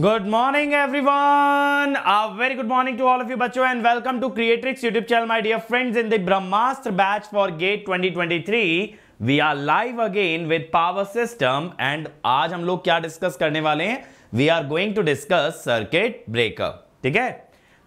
Good morning everyone very good morning to all of you बच्चों and welcome to Creatrix YouTube channel my dear friends in the Brahmastra batch for GATE 2023 we are live again with power system and आज हम लोग क्या discuss करने वाले हैं we are going to discuss circuit breaker ठीक है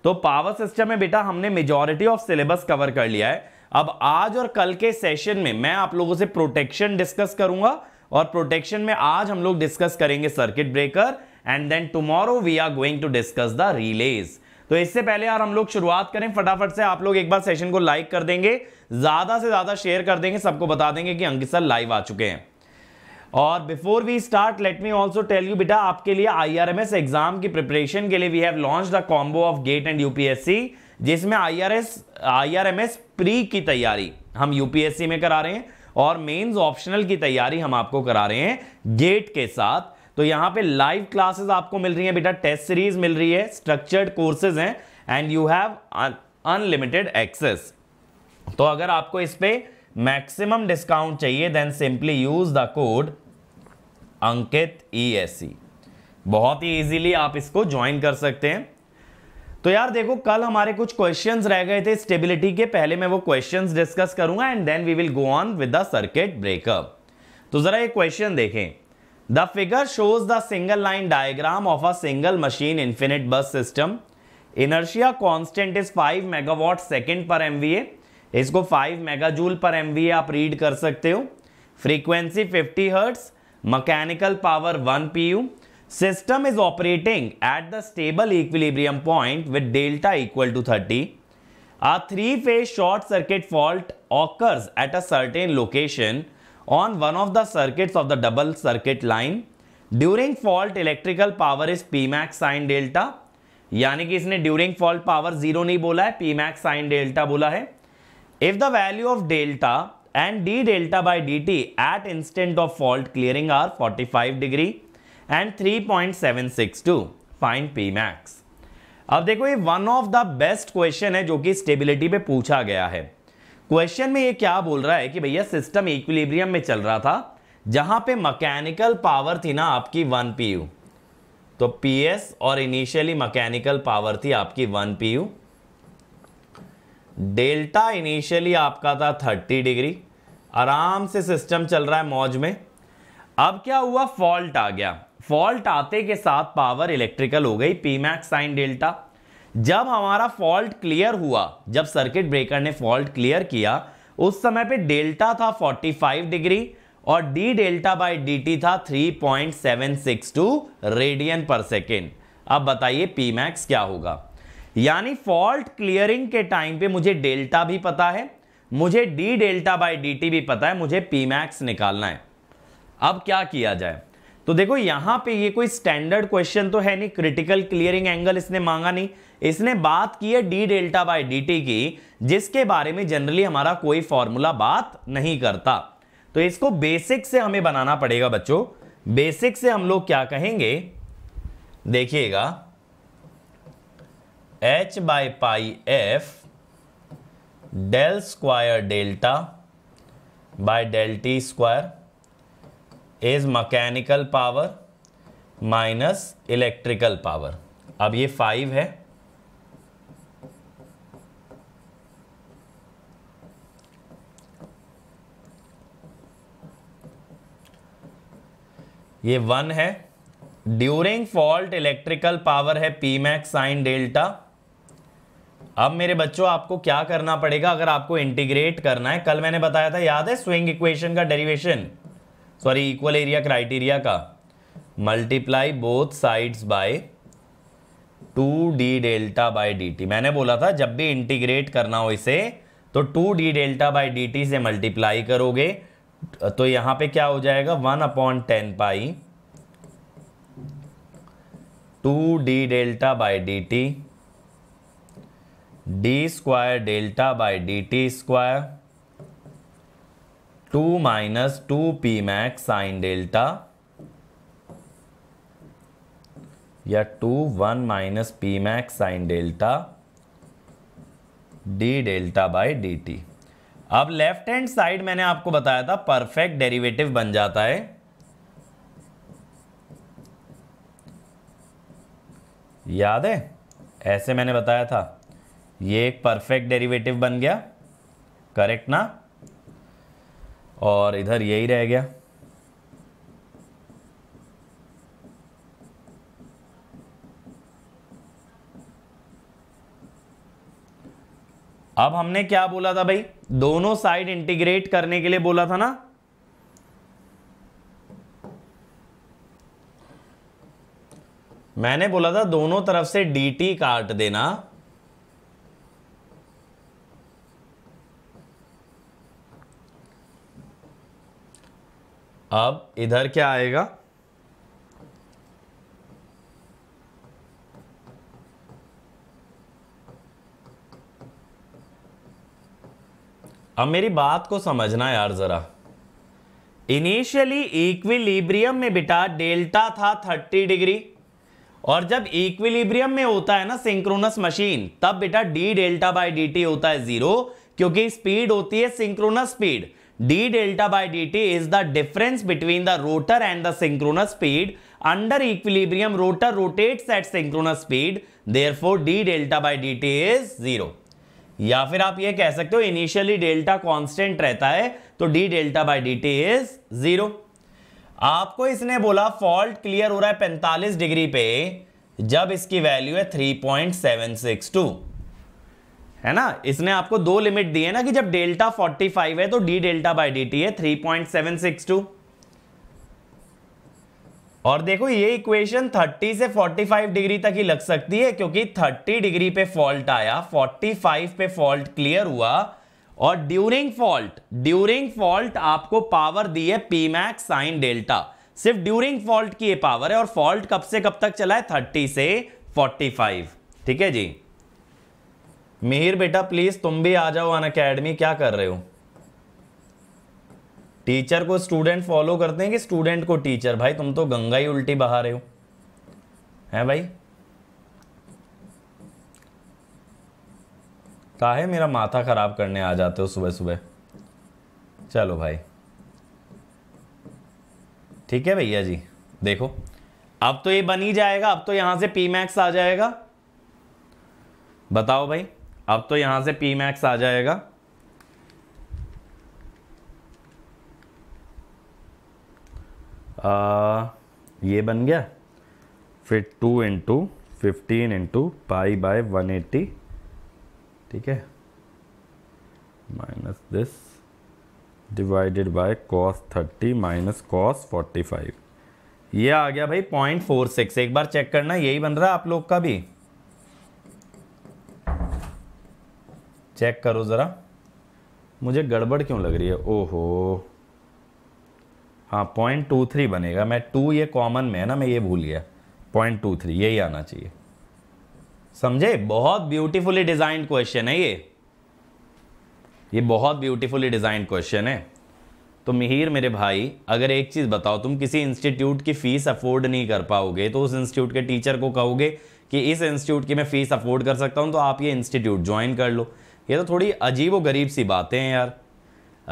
तो पावर सिस्टम में बेटा हमने मेजोरिटी ऑफ सिलेबस कवर कर लिया है अब आज और कल के सेशन में मैं आप लोगों से प्रोटेक्शन डिस्कस करूंगा और प्रोटेक्शन में आज हम लोग डिस्कस करेंगे circuit breaker and then tomorrow we are going to discuss the relays तो इससे पहले यार हम लोग शुरुआत करें फटाफट से आप लोग एक बार सेशन को लाइक कर देंगे ज़्यादा से ज़्यादा शेयर कर देंगे सबको बता देंगे कि अंकित सर लाइव आ चुके हैं और before we start let me also tell you बेटा आपके लिए आईआरएमएस एग्जाम की प्रिपरेशन के लिए we have launch the combo of GATE and UPSC जिसमें आईआरएस आईआरएमएस प्री की तैयारी हम यूपीएससी में करा रहे हैं और मेंस ऑप्शनल की तैयारी हम आपको करा रहे हैं गेट के साथ तो यहाँ पे लाइव क्लासेस आपको मिल रही है बेटा टेस्ट सीरीज मिल रही है स्ट्रक्चर्ड कोर्सेज हैं and you have unlimited access तो अगर आपको इस पर मैक्सिमम डिस्काउंट चाहिए then simply use the code Ankit E e बहुत ही इजीली आप इसको ज्वाइन कर सकते हैं तो यार देखो कल हमारे कुछ क्वेश्चंस रह गए थे स्टेबिलिटी के पहले मैं वो क्वेश्चंस डिस्कस करूंगा and then we will go on with the circuit breakup तो जरा ये क्वेश्चन देखें The figure shows the of line diagram of a single machine infinite bus system. Inertia constant is 5 megawatt second per MVA. इसको 5 megajoule पर MVA आप read कर सकते हो frequency fifty hertz, mechanical power one P U system is operating at the stable equilibrium point with delta equal to thirty a three phase short circuit fault occurs at a certain location on one of the circuits of the double circuit line during fault electrical power is P max sine delta यानी कि इसने during fault power zero नहीं बोला है P max sine delta बोला है if the value of delta and D delta by DT at instant of fault clearing are forty five degree and three point seven six two find P max अब देखो ये one of the best question है जो कि stability पे पूछा गया है क्वेश्चन में ये क्या बोल रहा है कि भैया सिस्टम इक्विलिब्रियम में चल रहा था जहां पे मैकेनिकल पावर थी ना आपकी वन पी यू तो एस और इनिशियली मैकेनिकल पावर थी आपकी one P U delta initially आपका था थर्टी डिग्री आराम से सिस्टम चल रहा है मौज में अब क्या हुआ फॉल्ट आ गया फॉल्ट आते के साथ पावर इलेक्ट्रिकल हो गई पी मैक्स साइन डेल्टा जब हमारा फॉल्ट क्लियर हुआ जब सर्किट ब्रेकर ने फॉल्ट क्लियर किया उस समय पे डेल्टा था 45 डिग्री और D delta by D T था 3.762 रेडियन पर सेकेंड अब बताइए पी मैक्स क्या होगा यानी फॉल्ट क्लियरिंग के टाइम पे मुझे डेल्टा भी पता है मुझे D delta by D T भी पता है मुझे पी मैक्स निकालना है अब क्या किया जाए तो देखो यहां पे ये कोई स्टैंडर्ड क्वेश्चन तो है नहीं क्रिटिकल क्लियरिंग एंगल इसने मांगा नहीं इसने बात की है डी डेल्टा बाई डी की जिसके बारे में जनरली हमारा कोई फॉर्मूला बात नहीं करता तो इसको बेसिक से हमें बनाना पड़ेगा बच्चों बेसिक से हम लोग क्या कहेंगे देखिएगा H by pi F del square delta by del t square is mechanical power minus electrical power अब ये फाइव है ये वन है ड्यूरिंग फॉल्ट इलेक्ट्रिकल पावर है पी मैक्स साइन डेल्टा अब मेरे बच्चों आपको क्या करना पड़ेगा अगर आपको इंटीग्रेट करना है कल मैंने बताया था याद है स्विंग इक्वेशन का derivation sorry equal area criteria का multiply both sides by two D delta by D मैंने बोला था जब भी इंटीग्रेट करना हो इसे तो two D delta by D से मल्टीप्लाई करोगे तो यहां पे क्या हो जाएगा one upon ten pi two D delta by D T D square delta by D T square two minus two P max sine delta या two one minus P max sine delta D delta by D T अब left hand side मैंने आपको बताया था perfect derivative बन जाता है याद है ऐसे मैंने बताया था ये एक परफेक्ट डेरिवेटिव बन गया करेक्ट ना और इधर यही रह गया अब हमने क्या बोला था भाई दोनों साइड इंटीग्रेट करने के लिए बोला था ना मैंने बोला था दोनों तरफ से dt काट देना अब इधर क्या आएगा अब मेरी बात को समझना यार जरा इनिशियली इक्विलिब्रियम में बेटा डेल्टा था थर्टी डिग्री और जब इक्विलिब्रियम में होता है ना सिंक्रोनस मशीन तब बेटा D delta by D T होता है जीरो क्योंकि स्पीड होती है synchronous speed D delta by D T is the difference between the rotor and the synchronous speed under equilibrium rotor rotates at synchronous speed therefore D delta by D T is zero या फिर आप ये कह सकते हो initially delta constant रहता है तो D delta by D T is zero आपको इसने बोला फॉल्ट क्लियर हो रहा है पैंतालीस डिग्री पे जब इसकी वैल्यू है three point seven six two है ना इसने आपको दो लिमिट दी है ना कि जब डेल्टा फोर्टी फाइव है तो D delta by D T है three point seven six two और देखो ये इक्वेशन 30 से 45 डिग्री तक ही लग सकती है क्योंकि 30 डिग्री पे फॉल्ट आया 45 पे फॉल्ट क्लियर हुआ और ड्यूरिंग फॉल्ट ड्यूरिंग फॉल्ट आपको पावर दी है पी मैक्स साइन डेल्टा सिर्फ ड्यूरिंग फॉल्ट की ये पावर है और फॉल्ट कब से कब तक चला है थर्टी से फोर्टी फाइव ठीक है जी मिहिर बेटा प्लीज तुम भी आ जाओ अन अकेडमी क्या कर रहे हो टीचर को स्टूडेंट फॉलो करते हैं कि स्टूडेंट को टीचर भाई तुम तो गंगा ही उल्टी बहा रहे हो है भाई काहे मेरा माथा खराब करने आ जाते हो सुबह सुबह चलो भाई ठीक है भैया जी देखो अब तो ये बन ही जाएगा अब तो यहां से पी मैक्स आ जाएगा बताओ भाई अब तो यहां से पी मैक्स आ जाएगा आ, ये बन गया फिर two into fifteen into pi by one eighty ठीक है minus this divided by cos thirty minus cos forty five ये आ गया भाई पॉइंट फोर सिक्स एक बार चेक करना यही बन रहा आप लोग का भी चेक करो ज़रा मुझे गड़बड़ क्यों लग रही है ओहो हाँ पॉइंट टू थ्री बनेगा मैं टू ये कॉमन में है ना मैं ये भूल गया पॉइंट टू थ्री यही आना चाहिए समझे बहुत ब्यूटीफुली डिज़ाइन क्वेश्चन है ये ये बहुत ब्यूटीफुली डिज़ाइन क्वेश्चन है तो मिहिर मेरे भाई अगर एक चीज़ बताओ तुम किसी इंस्टीट्यूट की फ़ीस अफोर्ड नहीं कर पाओगे तो उस इंस्टीट्यूट के टीचर को कहोगे कि इस इंस्टीट्यूट की मैं फ़ीस अफोर्ड कर सकता हूँ तो आप ये इंस्टीट्यूट ज्वाइन कर लो ये तो थोड़ी अजीब व गरीब सी बातें हैं यार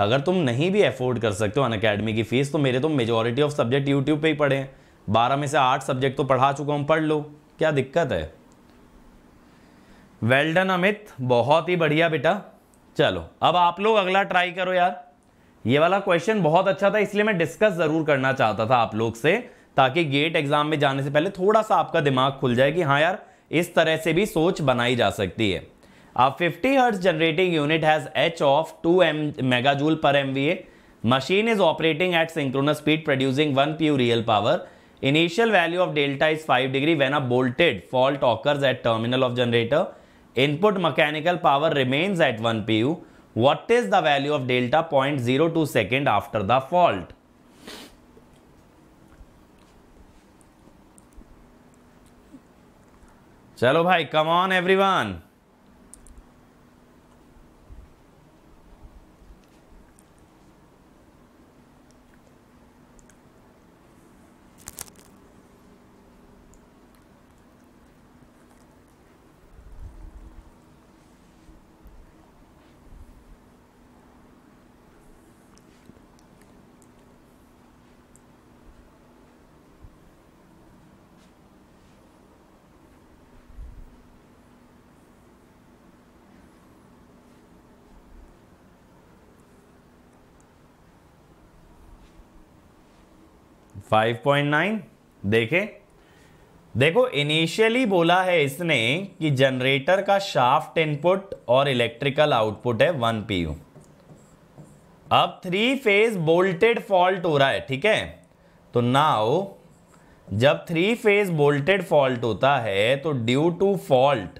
अगर तुम नहीं भी अफोर्ड कर सकते हो अन अकेडमी की फ़ीस तो मेरे तो मेजोरिटी ऑफ सब्जेक्ट यूट्यूब पे ही पढ़े हैं बारह में से आठ सब्जेक्ट तो पढ़ा चुका हूँ पढ़ लो क्या दिक्कत है वेल्डन अमित बहुत ही बढ़िया बेटा चलो अब आप लोग अगला ट्राई करो यार ये वाला क्वेश्चन बहुत अच्छा था इसलिए मैं डिस्कस ज़रूर करना चाहता था आप लोग से ताकि गेट एग्जाम में जाने से पहले थोड़ा सा आपका दिमाग खुल जाए कि हाँ यार इस तरह से भी सोच बनाई जा सकती है A 50 Hz generating unit has H of 2 M megajoule per MVA. Machine is operating at synchronous speed producing 1 pu real power. Initial value of delta is 5 degree when a bolted fault occurs at terminal of generator. Input mechanical power remains at 1 pu. What is the value of delta 0.02 second after the fault? चलो भाई come on everyone. 5.9 देखे देखो initially बोला है इसने कि generator का shaft input और इलेक्ट्रिकल आउटपुट है वन यू अब थ्री फेज बोल्टेड फॉल्ट हो रहा है ठीक है तो नाउ जब थ्री फेज बोल्टेड फॉल्ट होता है तो ड्यू टू फॉल्ट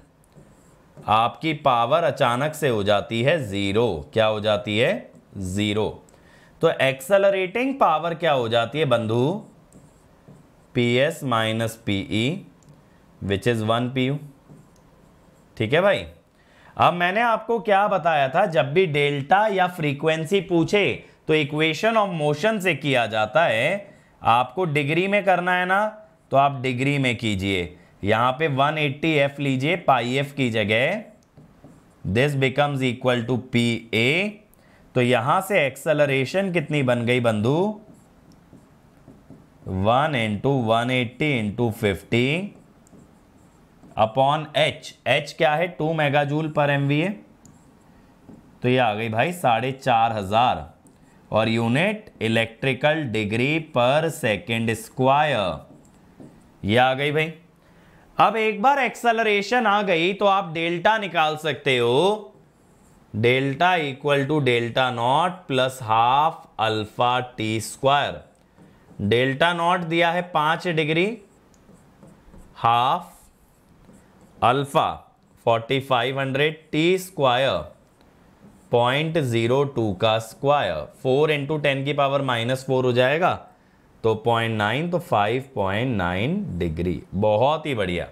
आपकी पावर अचानक से हो जाती है ज़ीरो क्या हो जाती है ज़ीरो तो एक्सलरेटिंग पावर क्या हो जाती है बंधु P S minus P E which is one P U ठीक है भाई अब मैंने आपको क्या बताया था जब भी डेल्टा या फ्रीक्वेंसी पूछे तो इक्वेशन ऑफ मोशन से किया जाता है आपको डिग्री में करना है ना तो आप डिग्री में कीजिए यहां पे 180 एफ लीजिए पाई एफ की जगह this becomes equal to P A तो यहां से एक्सलरेशन कितनी बन गई बंधु one into one eighty into fifty upon H H क्या है टू मेगा जूल पर एम तो ये आ गई भाई साढ़े चार हजार और यूनिट इलेक्ट्रिकल डिग्री पर सेकेंड स्क्वायर ये आ गई भाई अब एक बार एक्सेलरेशन आ गई तो आप डेल्टा निकाल सकते हो delta equal to delta not plus half alpha T square delta not दिया है पांच degree half alpha 4500 T square point zero two का स्क्वायर फोर इंटू टेन की पावर माइनस फोर हो जाएगा तो पॉइंट नाइन तो फाइव पॉइंट नाइन डिग्री बहुत ही बढ़िया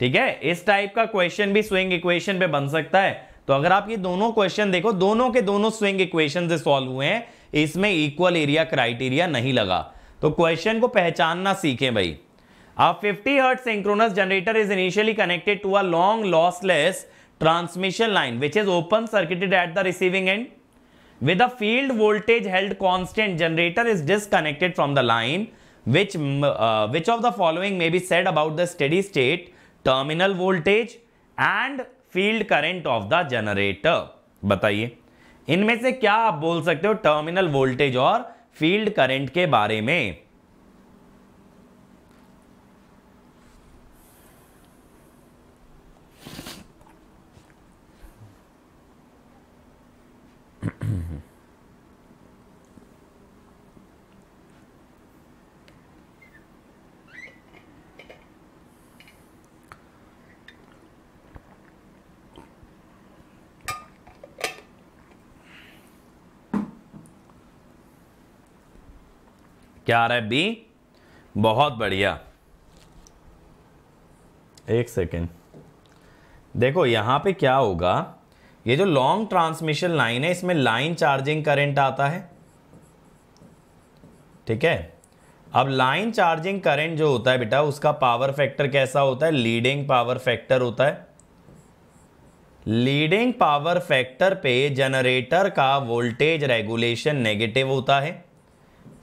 ठीक है इस टाइप का क्वेश्चन भी स्विंग इक्वेशन पे बन सकता है तो अगर आप ये दोनों क्वेश्चन देखो दोनों के दोनों स्विंग इक्वेशन से सॉल्व हुए हैं इसमें इक्वल एरिया क्राइटेरिया नहीं लगा तो क्वेश्चन को पहचानना सीखें भाई अब fifty hertz synchronous generator is initially connected to a long lossless transmission line which is open circuited at the receiving end with field voltage held constant generator is disconnected from the line which which of the following may be said about the steady state terminal voltage and field current of the generator बताइए इनमें से क्या आप बोल सकते हो terminal voltage और field current के बारे में क्या आ रहा है बी बहुत बढ़िया एक सेकेंड देखो यहां पे क्या होगा ये जो लॉन्ग ट्रांसमिशन लाइन है इसमें लाइन चार्जिंग करंट आता है ठीक है अब लाइन चार्जिंग करंट जो होता है बेटा उसका पावर फैक्टर कैसा होता है लीडिंग पावर फैक्टर होता है लीडिंग पावर फैक्टर पे जनरेटर का वोल्टेज रेगुलेशन नेगेटिव होता है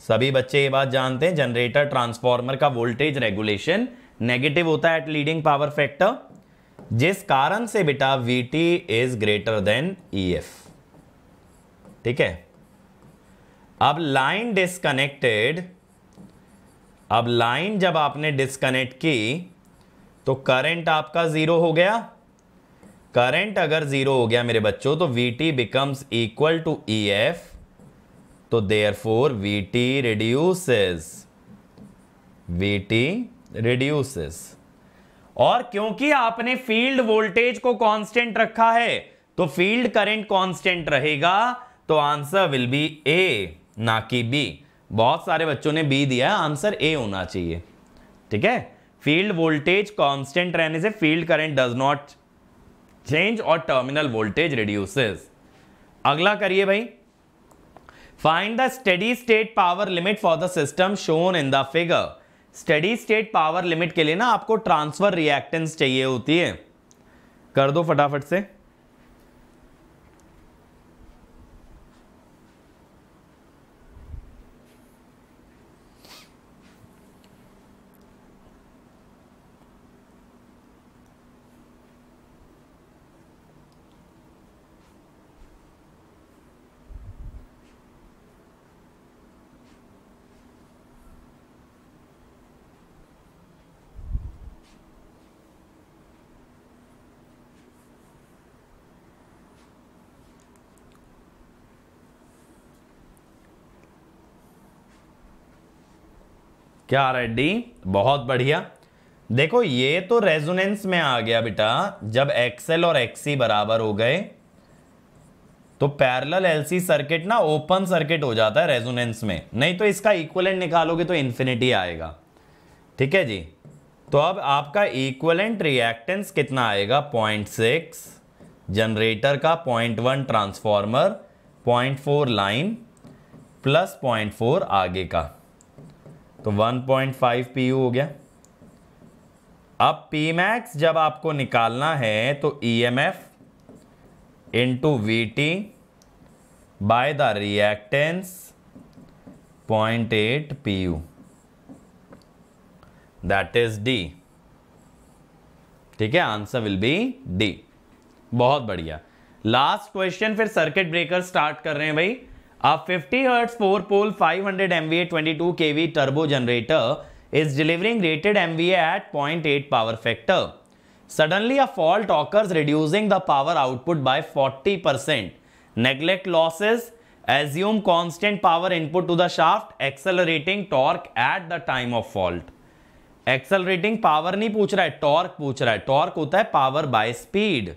सभी बच्चे ये बात जानते हैं जनरेटर ट्रांसफार्मर का वोल्टेज रेगुलेशन नेगेटिव होता है एट लीडिंग पावर फैक्टर जिस कारण से बेटा V T is greater than E F ठीक है अब लाइन डिस्कनेक्टेड अब लाइन जब आपने डिस्कनेक्ट की तो करंट आपका जीरो हो गया करंट अगर जीरो हो गया मेरे बच्चों तो V T becomes equal to E F तो therefore V T reduces V T reduces और क्योंकि आपने फील्ड वोल्टेज को कांस्टेंट रखा है तो फील्ड करंट कांस्टेंट रहेगा तो आंसर विल बी ए ना कि बी बहुत सारे बच्चों ने बी दिया है आंसर ए होना चाहिए ठीक है फील्ड वोल्टेज कांस्टेंट रहने से field current does not change और टर्मिनल वोल्टेज रिड्यूसेस अगला करिए भाई Find the steady state power limit for the system shown in the figure. Steady state power limit के लिए ना आपको ट्रांसफर रिएक्टेंस चाहिए होती है कर दो फटाफट से क्या आ रहा है डी बहुत बढ़िया देखो ये तो रेजोनेंस में आ गया बेटा जब एक्सएल और एक्सी बराबर हो गए तो पैरेलल एलसी सर्किट ना ओपन सर्किट हो जाता है रेजोनेंस में नहीं तो इसका इक्वलेंट निकालोगे तो इन्फिनिटी आएगा ठीक है जी तो अब आपका इक्वलेंट रिएक्टेंस कितना आएगा पॉइंट सिक्स जनरेटर का point one transformer point four line plus point four आगे का तो 1.5 पी हो गया अब पी मैक्स जब आपको निकालना है तो E M F into V T by the reactance point eight P U that is D ठीक है आंसर विल बी डी बहुत बढ़िया लास्ट क्वेश्चन फिर सर्किट ब्रेकर स्टार्ट कर रहे हैं भाई अब 50 hertz four pole 500 hundred M V A KV turbo generator is delivering rated M V at point eight power factor suddenly a fault occurs reducing the power output bye 40 percent neglect losses assume constant power input to the shaft accelerating torque at the time of fault accelerating power नहीं पूछ रहा है torque पूछ रहा है torque होता है power by speed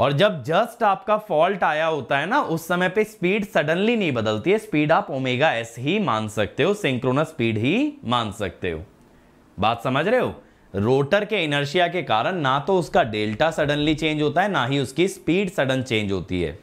और जब जस्ट आपका फॉल्ट आया होता है ना उस समय पे स्पीड सडनली नहीं बदलती है स्पीड आप ओमेगा एस ही मान सकते हो सिंक्रोनस स्पीड ही मान सकते हो बात समझ रहे हो रोटर के इनर्शिया के कारण ना तो उसका डेल्टा सडनली चेंज होता है ना ही उसकी स्पीड सडन चेंज होती है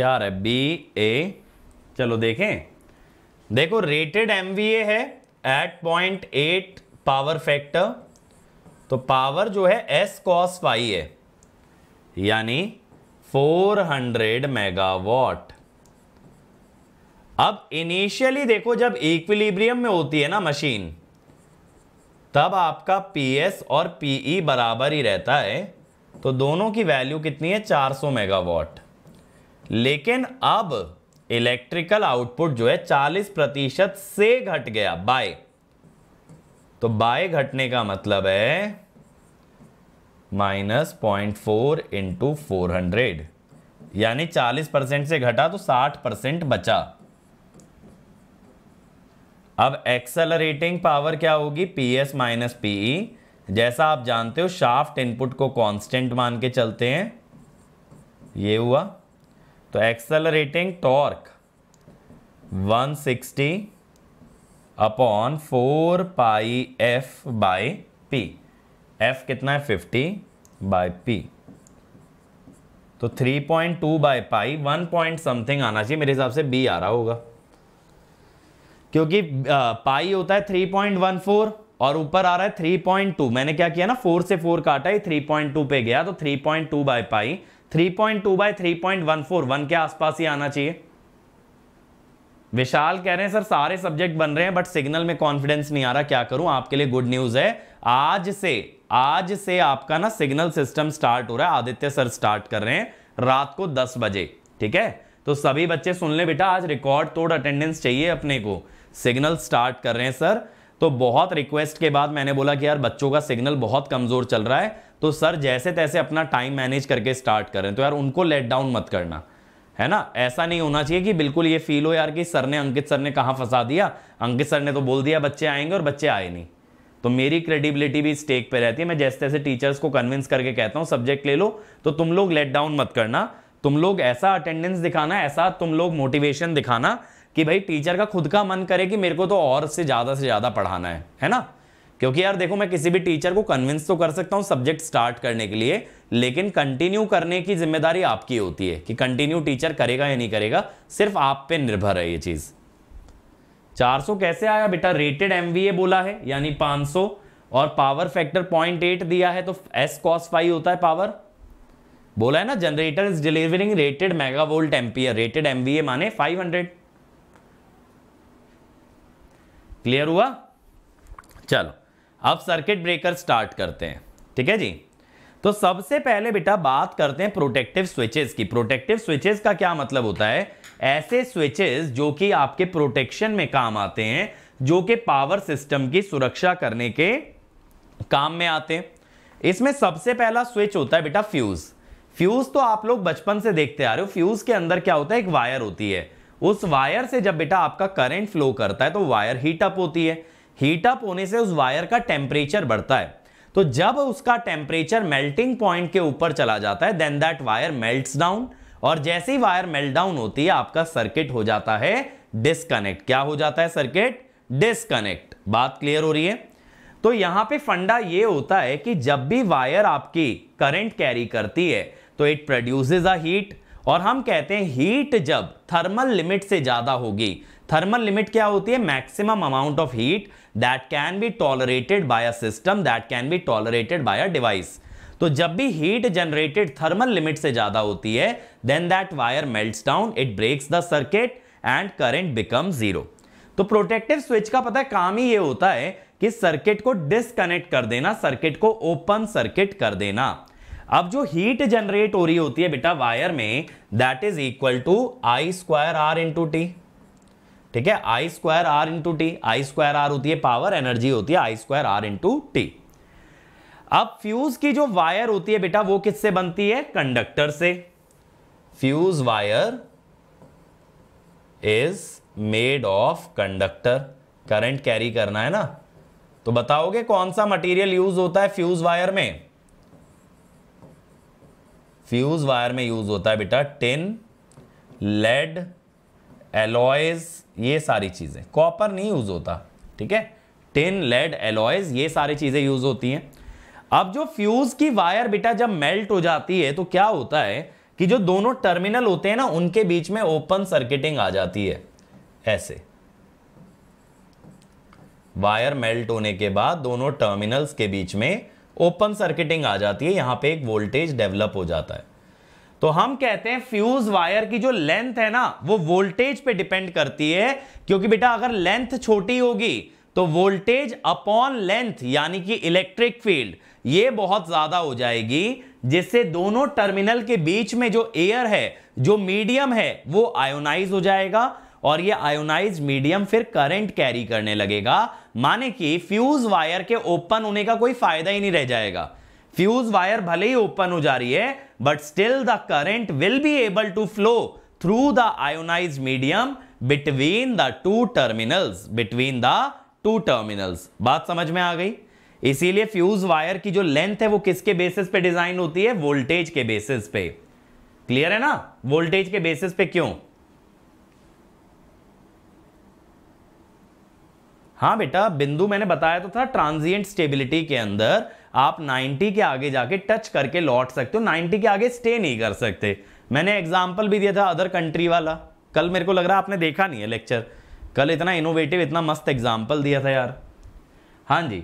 क्या आ रहा है बी ए चलो देखें देखो रेटेड एम है at point eight power factor तो पावर जो है एस कॉस फाई है यानी 400 मेगावाट अब इनिशियली देखो जब इक्विलिब्रियम में होती है ना मशीन तब आपका एस और पीई बराबर ही रहता है तो दोनों की वैल्यू कितनी है 400 मेगावाट लेकिन अब इलेक्ट्रिकल आउटपुट जो है 40 प्रतिशत से घट गया बाय तो बाय घटने का मतलब है minus point four into four hundred यानी चालीस परसेंट से घटा तो साठ परसेंट बचा अब एक्सेलरेटिंग पावर क्या होगी पी एस माइनस पीई जैसा आप जानते हो शाफ्ट इनपुट को कांस्टेंट मान के चलते हैं ये हुआ तो accelerating torque 160 upon four pi F by P F कितना है 50 बाय पी तो 3.2 point two by pi one point something आना चाहिए मेरे हिसाब से बी आ रहा होगा क्योंकि पाई होता है 3.14 और ऊपर आ रहा है 3.2 मैंने क्या किया ना फोर से फोर काटा है 3.2 पे गया तो 3.2 point two by pi 3.2 point two by three point one four one के आसपास ही आना चाहिए विशाल कह रहे हैं सर सारे सब्जेक्ट बन रहे हैं बट सिग्नल में कॉन्फिडेंस नहीं आ रहा क्या करूं आपके लिए गुड न्यूज है आज से आज से आपका ना सिग्नल सिस्टम स्टार्ट हो रहा है आदित्य सर स्टार्ट कर रहे हैं रात को दस बजे ठीक है तो सभी बच्चे सुन ले बेटा आज रिकॉर्ड तोड़ अटेंडेंस चाहिए अपने को सिग्नल स्टार्ट कर रहे हैं सर तो बहुत रिक्वेस्ट के बाद मैंने बोला कि यार बच्चों का सिग्नल बहुत कमजोर चल रहा है तो सर जैसे तैसे अपना टाइम मैनेज करके स्टार्ट करें तो यार उनको लेट डाउन मत करना है ना ऐसा नहीं होना चाहिए कि बिल्कुल ये फील हो यार कि सर ने अंकित सर ने कहाँ फंसा दिया अंकित सर ने तो बोल दिया बच्चे आएंगे और बच्चे आए नहीं तो मेरी क्रेडिबिलिटी भी स्टेक पे रहती है मैं जैसे तैसे टीचर्स को कन्विंस करके कहता हूँ सब्जेक्ट ले लो तो तुम लोग लेट डाउन मत करना तुम लोग ऐसा अटेंडेंस दिखाना ऐसा तुम लोग मोटिवेशन दिखाना कि भाई टीचर का खुद का मन करे कि मेरे को तो और से ज़्यादा से ज़्यादा पढ़ाना है है ना क्योंकि यार देखो मैं किसी भी टीचर को कन्विंस तो कर सकता हूँ सब्जेक्ट स्टार्ट करने के लिए लेकिन कंटिन्यू करने की जिम्मेदारी आपकी होती है कि कंटिन्यू टीचर करेगा या नहीं करेगा सिर्फ आप पे निर्भर है ये चीज़ 400 कैसे आया बेटा रेटेड एम बोला है यानी 500 और पावर फैक्टर पॉइंट एट दिया है तो एस कॉस फाइव होता है पावर बोला है ना generator is delivering rated mega volt rated M माने फाइव क्लियर हुआ चलो अब सर्किट ब्रेकर स्टार्ट करते हैं ठीक है जी तो सबसे पहले बेटा बात करते हैं प्रोटेक्टिव स्विचेस की प्रोटेक्टिव स्विचेस का क्या मतलब होता है ऐसे स्विचेस जो कि आपके प्रोटेक्शन में काम आते हैं जो कि पावर सिस्टम की सुरक्षा करने के काम में आते हैं इसमें सबसे पहला स्विच होता है बेटा फ्यूज फ्यूज तो आप लोग बचपन से देखते आ रहे हो फ्यूज के अंदर क्या होता है एक वायर होती है उस वायर से जब बेटा आपका करंट फ्लो करता है तो वायर हीट अप होती है हीटअप होने से उस वायर का टेम्परेचर बढ़ता है तो जब उसका टेम्परेचर मेल्टिंग पॉइंट के ऊपर चला जाता है then that wire melts down और जैसी वायर मेल्ट डाउन होती है आपका सर्किट हो जाता है डिसकनेक्ट क्या हो जाता है सर्किट डिसकनेक्ट बात क्लियर हो रही है तो यहां पे फंडा ये होता है कि जब भी वायर आपकी करंट कैरी करती है तो इट प्रोड्यूसेस अ हीट और हम कहते हैं हीट जब थर्मल लिमिट से ज्यादा होगी थर्मल लिमिट क्या होती है maximum amount of heat that can be tolerated by a system that can be tolerated by a device तो जब भी हीट जनरेटेड थर्मल लिमिट से ज्यादा होती है then that wire melt down it breaks the circuit and current become zero तो protective switch का पता है काम ही ये होता है कि सर्किट को डिसकनेक्ट कर देना सर्किट को ओपन सर्किट कर देना अब जो हीट जनरेट हो रही होती है बेटा वायर में that is equal to I square R into T ठीक है I square R into T I square R होती है पावर एनर्जी होती है I square R into T अब फ्यूज की जो वायर होती है बेटा वो किससे बनती है कंडक्टर से fuse wire is made of conductor current carry करना है ना तो बताओगे कौन सा मटेरियल यूज होता है फ्यूज वायर में फ्यूज वायर में यूज होता है बेटा टिन लेड एलॉयज ये सारी चीज़ें कॉपर नहीं यूज़ होता ठीक है टिन लेड एलॉयज ये सारी चीज़ें यूज़ होती हैं अब जो फ्यूज़ की वायर बेटा जब मेल्ट हो जाती है तो क्या होता है कि जो दोनों टर्मिनल होते हैं ना उनके बीच में ओपन सर्किटिंग आ जाती है ऐसे वायर मेल्ट होने के बाद दोनों टर्मिनल्स के बीच में ओपन सर्किटिंग आ जाती है यहां पे एक वोल्टेज डेवलप हो जाता है तो हम कहते हैं फ्यूज वायर की जो लेंथ है ना वो वोल्टेज पे डिपेंड करती है क्योंकि बेटा अगर लेंथ छोटी होगी तो वोल्टेज अपॉन लेंथ यानी कि इलेक्ट्रिक फील्ड ये बहुत ज्यादा हो जाएगी जिससे दोनों टर्मिनल के बीच में जो एयर है जो मीडियम है वो आयोनाइज हो जाएगा और ये आयोनाइज मीडियम फिर करंट कैरी करने लगेगा माने कि फ्यूज वायर के ओपन होने का कोई फायदा ही नहीं रह जाएगा फ्यूज वायर भले ही ओपन हो जा रही है but still the current will be able to flow through the ionize medium between the two terminals between the two terminals बात समझ में आ गई इसीलिए फ्यूज वायर की जो लेंथ है वो किसके बेसिस पे डिजाइन होती है वोल्टेज के बेसिस पे क्लियर है ना वोल्टेज के बेसिस पे क्यों हाँ बेटा बिंदु मैंने बताया तो था ट्रांजिएंट स्टेबिलिटी के अंदर आप 90 के आगे जाके टच करके लौट सकते हो 90 के आगे स्टे नहीं कर सकते मैंने एग्जाम्पल भी दिया था अदर कंट्री वाला कल मेरे को लग रहा आपने देखा नहीं है लेक्चर कल इतना इनोवेटिव इतना मस्त एग्जाम्पल दिया था यार हाँ जी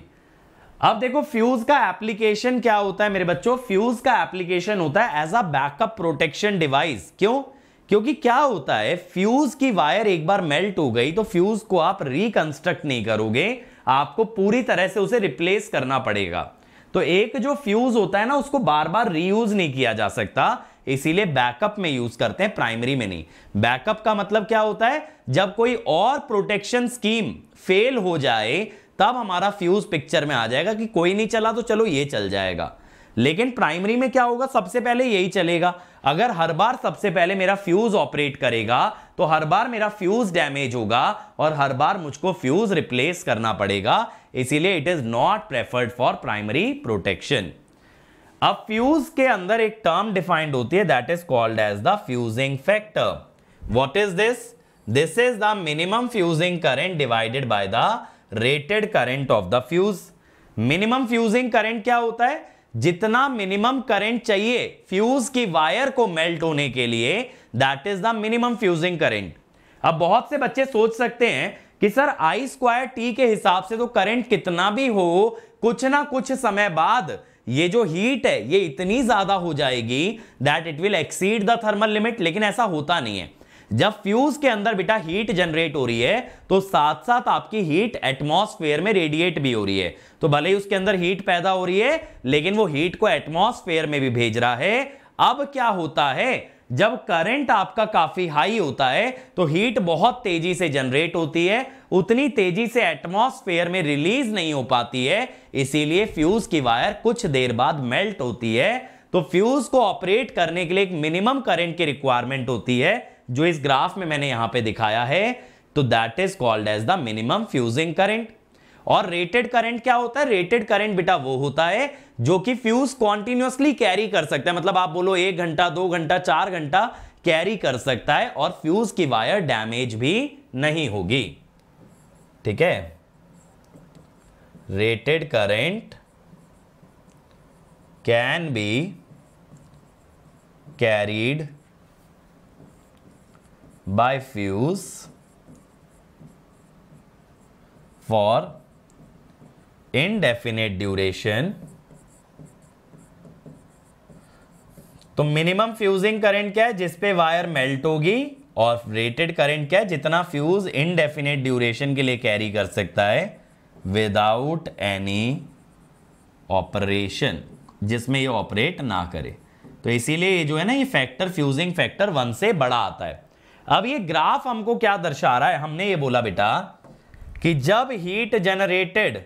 अब देखो फ्यूज का एप्लीकेशन क्या होता है मेरे बच्चों फ्यूज का एप्लीकेशन होता है as a backup protection device क्यों क्योंकि क्या होता है फ्यूज की वायर एक बार मेल्ट हो गई तो फ्यूज को आप रिकंस्ट्रक्ट नहीं करोगे आपको पूरी तरह से उसे रिप्लेस करना पड़ेगा तो एक जो फ्यूज होता है ना उसको बार बार रीयूज नहीं किया जा सकता इसीलिए बैकअप में यूज करते हैं प्राइमरी में नहीं बैकअप का मतलब क्या होता है जब कोई और प्रोटेक्शन स्कीम फेल हो जाए तब हमारा फ्यूज पिक्चर में आ जाएगा कि कोई नहीं चला तो चलो ये चल जाएगा लेकिन प्राइमरी में क्या होगा सबसे पहले यही चलेगा अगर हर बार सबसे पहले मेरा फ्यूज ऑपरेट करेगा तो हर बार मेरा फ्यूज डैमेज होगा और हर बार मुझको फ्यूज रिप्लेस करना पड़ेगा इसीलिए it is not preferred for primary protection अब फ्यूज के अंदर एक टर्म डिफाइंड होती है that is called as the fusing factor what is this this is the minimum fusing current divided by the rated current of the fuse minimum fusing current क्या होता है जितना मिनिमम करंट चाहिए fuse की wire को melt होने के लिए that is the minimum fusing current अब बहुत से बच्चे सोच सकते हैं कि सर आई स्क्वायर टी के हिसाब से तो करंट कितना भी हो कुछ ना कुछ समय बाद ये जो हीट है ये इतनी ज्यादा हो जाएगी that it will exceed the thermal limit लेकिन ऐसा होता नहीं है जब फ्यूज के अंदर बेटा हीट जनरेट हो रही है तो साथ साथ आपकी हीट एटमॉस्फेयर में रेडिएट भी हो रही है तो भले ही उसके अंदर हीट पैदा हो रही है लेकिन वो हीट को एटमॉस्फेयर में भी भेज रहा है अब क्या होता है जब करंट आपका काफी हाई होता है तो हीट बहुत तेजी से जनरेट होती है उतनी तेजी से एटमॉस्फेयर में रिलीज नहीं हो पाती है इसीलिए फ्यूज की वायर कुछ देर बाद मेल्ट होती है तो फ्यूज को ऑपरेट करने के लिए एक मिनिमम करंट की रिक्वायरमेंट होती है जो इस ग्राफ में मैंने यहां पे दिखाया है तो that is called as the minimum fusing current और रेटेड करंट क्या होता है रेटेड करंट बेटा वो होता है जो कि फ्यूज कॉन्टिन्यूसली कैरी कर सकता है मतलब आप बोलो एक घंटा दो घंटा चार घंटा कैरी कर सकता है और फ्यूज की वायर डैमेज भी नहीं होगी ठीक है rated current can be carried fuse for indefinite duration तो मिनिमम फ्यूजिंग करंट क्या है जिसपे वायर मेल्ट होगी और रेटेड करंट क्या है जितना फ्यूज इनडेफिनेट ड्यूरेशन के लिए कैरी कर सकता है विदाउट एनी ऑपरेशन जिसमें ये ऑपरेट ना करे तो इसीलिए ये जो है ना ये फैक्टर फ्यूजिंग फैक्टर वन से बड़ा आता है अब ये ग्राफ हमको क्या दर्शा रहा है हमने ये बोला बेटा कि जब हीट जनरेटेड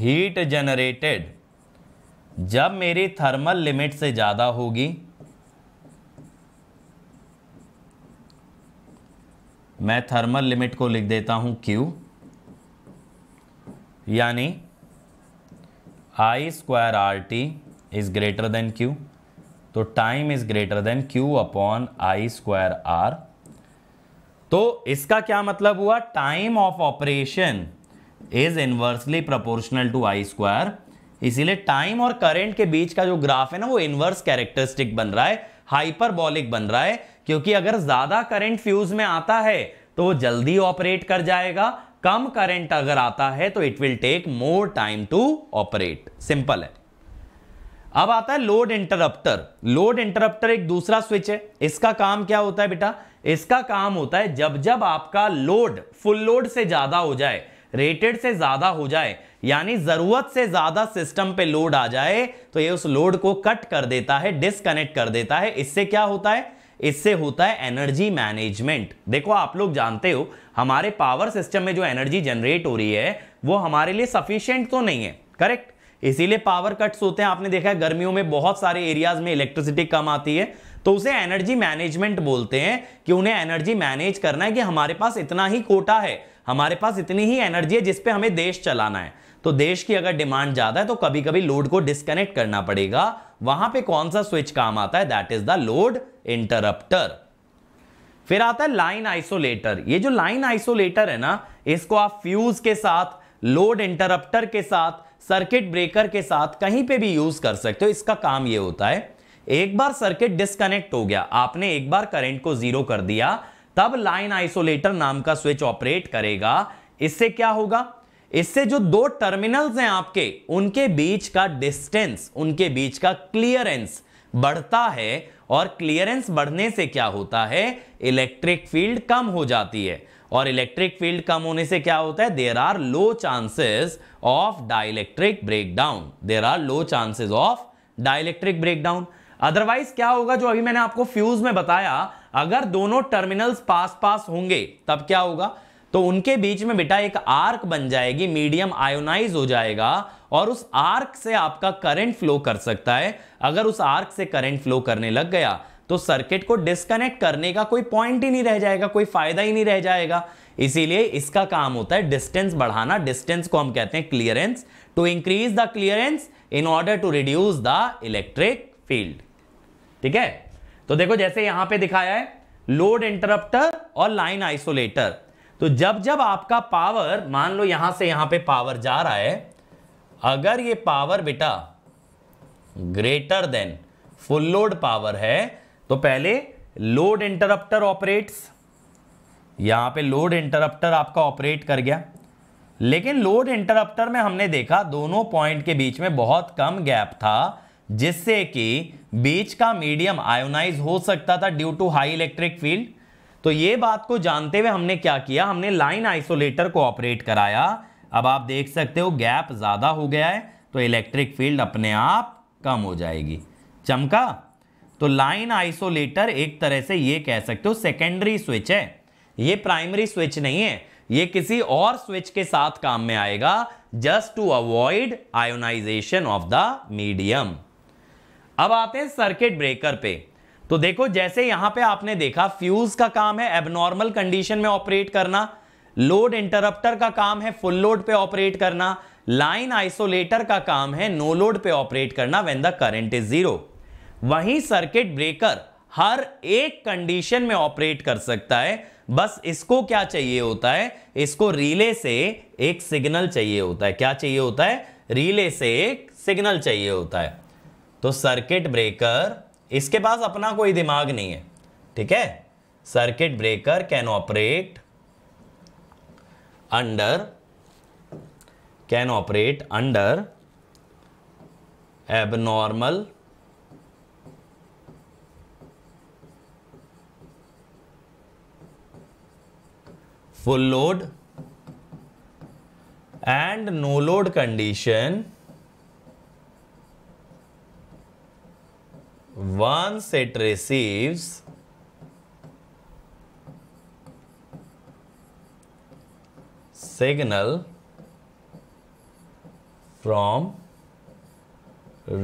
हीट जनरेटेड जब मेरी थर्मल लिमिट से ज़्यादा होगी मैं थर्मल लिमिट को लिख देता हूं क्यू यानी I square R T is greater than Q तो time is greater than Q upon I square R तो इसका क्या मतलब हुआ time of operation is inversely proportional to I square इसीलिए टाइम और करंट के बीच का जो ग्राफ है ना वो इनवर्स कैरेक्टरिस्टिक बन रहा है हाइपरबॉलिक बन रहा है क्योंकि अगर ज्यादा करंट फ्यूज में आता है तो वो जल्दी ऑपरेट कर जाएगा कम करंट अगर आता है तो it will take more time to operate simple है अब आता है लोड इंटरप्टर लोड इंटरप्टर एक दूसरा स्विच है इसका काम क्या होता है बेटा इसका काम होता है जब जब आपका लोड फुल लोड से ज्यादा हो जाए रेटेड से ज्यादा हो जाए यानी जरूरत से ज्यादा सिस्टम पे लोड आ जाए तो ये उस लोड को कट कर देता है डिसकनेक्ट कर देता है इससे क्या होता है इससे होता है एनर्जी मैनेजमेंट देखो आप लोग जानते हो हमारे पावर सिस्टम में जो एनर्जी जनरेट हो रही है वो हमारे लिए सफिशियंट तो नहीं है करेक्ट इसीलिए पावर कट्स होते हैं आपने देखा है गर्मियों में बहुत सारे एरियाज में इलेक्ट्रिसिटी कम आती है तो उसे एनर्जी मैनेजमेंट बोलते हैं कि उन्हें एनर्जी मैनेज करना है कि हमारे पास इतना ही कोटा है हमारे पास इतनी ही एनर्जी है जिसपे हमें देश चलाना है तो देश की अगर डिमांड ज्यादा है तो कभी कभी लोड को डिस्कनेक्ट करना पड़ेगा वहां पे कौन सा स्विच काम आता है that is the load interrupter फिर आता है लाइन आइसोलेटर ये जो लाइन आइसोलेटर है ना इसको आप फ्यूज के साथ लोड इंटरप्टर के साथ सर्किट ब्रेकर के साथ कहीं पे भी यूज कर सकते हो इसका काम ये होता है एक बार सर्किट डिस्कनेक्ट हो गया आपने एक बार करंट को जीरो कर दिया तब लाइन आइसोलेटर नाम का स्विच ऑपरेट करेगा इससे क्या होगा इससे जो दो टर्मिनल्स हैं आपके उनके बीच का डिस्टेंस उनके बीच का क्लियरेंस बढ़ता है और क्लियरेंस बढ़ने से क्या होता है इलेक्ट्रिक फील्ड कम हो जाती है और इलेक्ट्रिक फील्ड कम होने से क्या होता है there are low chances of dielectric breakdown there are low chances of dielectric breakdown otherwise क्या होगा जो अभी मैंने आपको फ्यूज में बताया अगर दोनों टर्मिनल्स पास पास होंगे तब क्या होगा तो उनके बीच में बेटा एक आर्क बन जाएगी मीडियम आयोनाइज हो जाएगा और उस आर्क से आपका करंट फ्लो कर सकता है अगर उस आर्क से करंट फ्लो करने लग गया तो सर्किट को डिस्कनेक्ट करने का कोई पॉइंट ही नहीं रह जाएगा कोई फायदा ही नहीं रह जाएगा इसीलिए इसका काम होता है डिस्टेंस बढ़ाना डिस्टेंस को हम कहते हैं clearance to increase the clearance in order to reduce the electric field ठीक है तो देखो जैसे यहां पे दिखाया है लोड इंटरप्टर और लाइन आइसोलेटर तो जब जब आपका पावर मान लो यहां से यहां पे पावर जा रहा है अगर ये पावर बेटा greater than full load power है तो पहले लोड इंटरप्टर ऑपरेट्स यहां पे लोड इंटरप्टर आपका ऑपरेट कर गया लेकिन लोड इंटरप्टर में हमने देखा दोनों पॉइंट के बीच में बहुत कम गैप था जिससे कि बीच का मीडियम आयोनाइज हो सकता था due to high electric field तो ये बात को जानते हुए हमने क्या किया हमने लाइन आइसोलेटर को ऑपरेट कराया अब आप देख सकते हो गैप ज़्यादा हो गया है तो इलेक्ट्रिक फील्ड अपने आप कम हो जाएगी चमका तो लाइन आइसोलेटर एक तरह से ये कह सकते हो सेकेंडरी स्विच है ये प्राइमरी स्विच नहीं है ये किसी और स्विच के साथ काम में आएगा just to avoid ionization of the medium अब आते हैं सर्किट ब्रेकर पे तो देखो जैसे यहां पे आपने देखा फ्यूज का काम है एबनॉर्मल कंडीशन में ऑपरेट करना लोड इंटरप्टर का काम है फुल लोड पे ऑपरेट करना लाइन आइसोलेटर का काम है नो लोड पे ऑपरेट करना when the current is zero वहीं सर्किट ब्रेकर हर एक कंडीशन में ऑपरेट कर सकता है बस इसको क्या चाहिए होता है इसको रिले से एक सिग्नल चाहिए होता है क्या चाहिए होता है रिले से एक सिग्नल चाहिए होता है तो सर्किट ब्रेकर इसके पास अपना कोई दिमाग नहीं है ठीक है circuit breaker can operate under can operate under abnormal full load and no load condition once it receives signal from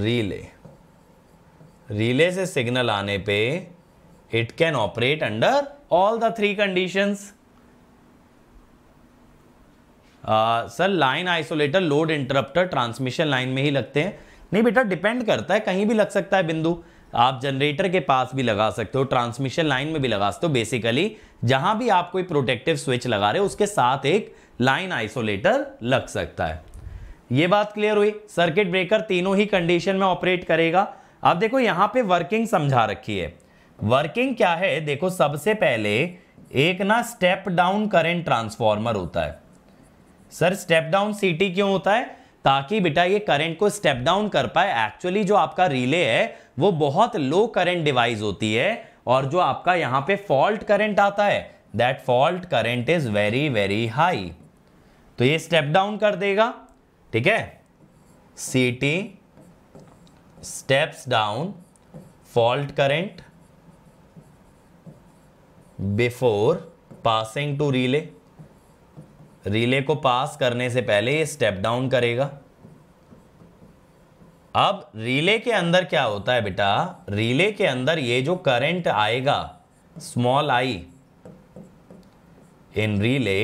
relay relay से signal आने पे it can operate under all the three conditions sir line isolator load interrupter transmission line में ही लगते हैं नहीं बेटा depend करता है कहीं भी लग सकता है बिंदु आप जनरेटर के पास भी लगा सकते हो ट्रांसमिशन लाइन में भी लगा सकते हो बेसिकली जहां भी आप कोई प्रोटेक्टिव स्विच लगा रहे हो उसके साथ एक लाइन आइसोलेटर लग सकता है ये बात क्लियर हुई सर्किट ब्रेकर तीनों ही कंडीशन में ऑपरेट करेगा अब देखो यहाँ पे वर्किंग समझा रखी है वर्किंग क्या है देखो सबसे पहले एक ना स्टेप डाउन करेंट ट्रांसफॉर्मर होता है सर स्टेप डाउन सीटी क्यों होता है ताकि बेटा ये करंट को स्टेप डाउन कर पाए एक्चुअली जो आपका रिले है वो बहुत लो करंट डिवाइस होती है और जो आपका यहाँ पे फॉल्ट करंट आता है that fault current is very very high तो ये स्टेप डाउन कर देगा ठीक है C T steps down fault current before passing to relay relay को पास करने से पहले ये स्टेप डाउन करेगा अब रिले के अंदर क्या होता है बेटा रिले के अंदर ये जो करंट आएगा small I in relay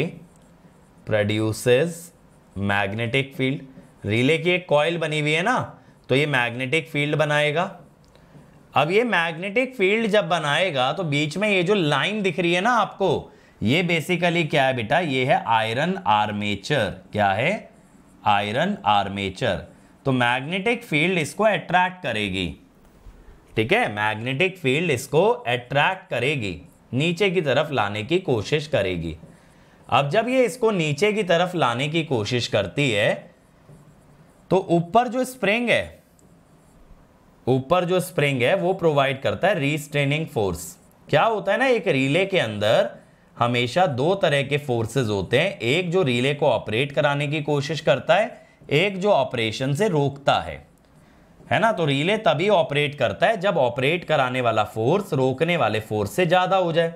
produces magnetic field relay की एक कॉयल बनी हुई है ना तो ये मैग्नेटिक फील्ड बनाएगा अब ये मैग्नेटिक फील्ड जब बनाएगा तो बीच में ये जो लाइन दिख रही है ना आपको ये बेसिकली क्या है बेटा ये है आयरन आर्मेचर क्या है आयरन आर्मेचर तो मैग्नेटिक फील्ड इसको अट्रैक्ट करेगी ठीक है मैग्नेटिक फील्ड इसको अट्रैक्ट करेगी नीचे की तरफ लाने की कोशिश करेगी अब जब ये इसको नीचे की तरफ लाने की कोशिश करती है तो ऊपर जो स्प्रिंग है ऊपर जो स्प्रिंग है वो प्रोवाइड करता है रीस्ट्रेनिंग फोर्स क्या होता है ना एक रिले के अंदर हमेशा दो तरह के फोर्सेस होते हैं एक जो रिले को ऑपरेट कराने की कोशिश करता है एक जो ऑपरेशन से रोकता है है ना तो रिले तभी ऑपरेट करता है जब ऑपरेट कराने वाला फोर्स रोकने वाले फोर्स से ज़्यादा हो जाए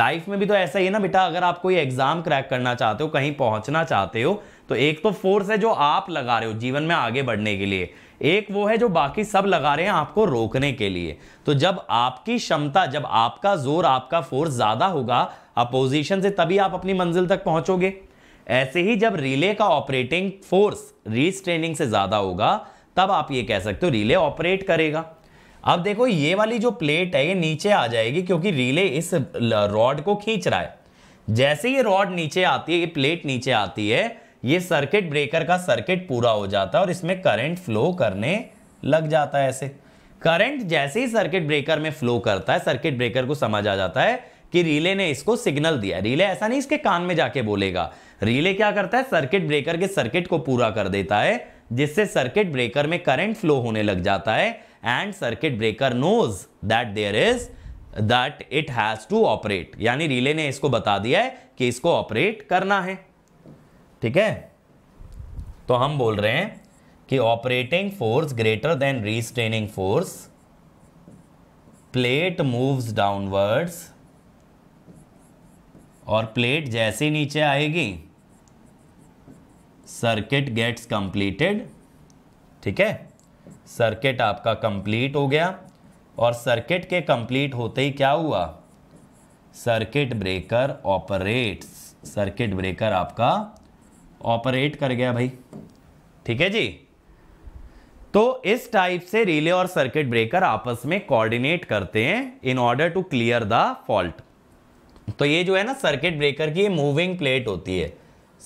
लाइफ में भी तो ऐसा ही है ना बेटा अगर आप कोई एग्जाम क्रैक करना चाहते हो कहीं पहुंचना चाहते हो तो एक तो फोर्स है जो आप लगा रहे हो जीवन में आगे बढ़ने के लिए एक वो है जो बाकी सब लगा रहे हैं आपको रोकने के लिए तो जब आपकी क्षमता जब आपका जोर आपका फोर्स ज़्यादा होगा अपोजिशन से तभी आप अपनी मंजिल तक पहुंचोगे ऐसे ही जब रिले का ऑपरेटिंग फोर्स रीस्ट्रेनिंग से ज़्यादा होगा तब आप ये कह सकते हो रिले ऑपरेट करेगा अब देखो ये वाली जो प्लेट है ये नीचे आ जाएगी क्योंकि रिले इस रॉड को खींच रहा है जैसे ये रॉड नीचे आती है ये प्लेट नीचे आती है ये सर्किट ब्रेकर का सर्किट पूरा हो जाता है और इसमें करंट फ्लो करने लग जाता है ऐसे करंट जैसे ही सर्किट ब्रेकर में फ्लो करता है सर्किट ब्रेकर को समझ आ जाता है कि रिले ने इसको सिग्नल दिया रिले ऐसा नहीं इसके कान में जाके बोलेगा रिले क्या करता है सर्किट ब्रेकर के सर्किट को पूरा कर देता है जिससे सर्किट ब्रेकर में करंट फ्लो होने लग जाता है and circuit breaker knows that there is that it has to operate यानी रिले ने इसको बता दिया है कि इसको ऑपरेट करना है ठीक है तो हम बोल रहे हैं कि operating force greater than restraining force plate moves downwards और प्लेट जैसे नीचे आएगी सर्किट गेट्स कंप्लीटेड ठीक है सर्किट आपका कंप्लीट हो गया और सर्किट के कंप्लीट होते ही क्या हुआ circuit breaker operates circuit breaker आपका ऑपरेट कर गया भाई ठीक है जी तो इस टाइप से रिले और सर्किट ब्रेकर आपस में कोऑर्डिनेट करते हैं in order to clear the fault तो ये जो है ना सर्किट ब्रेकर की मूविंग प्लेट होती है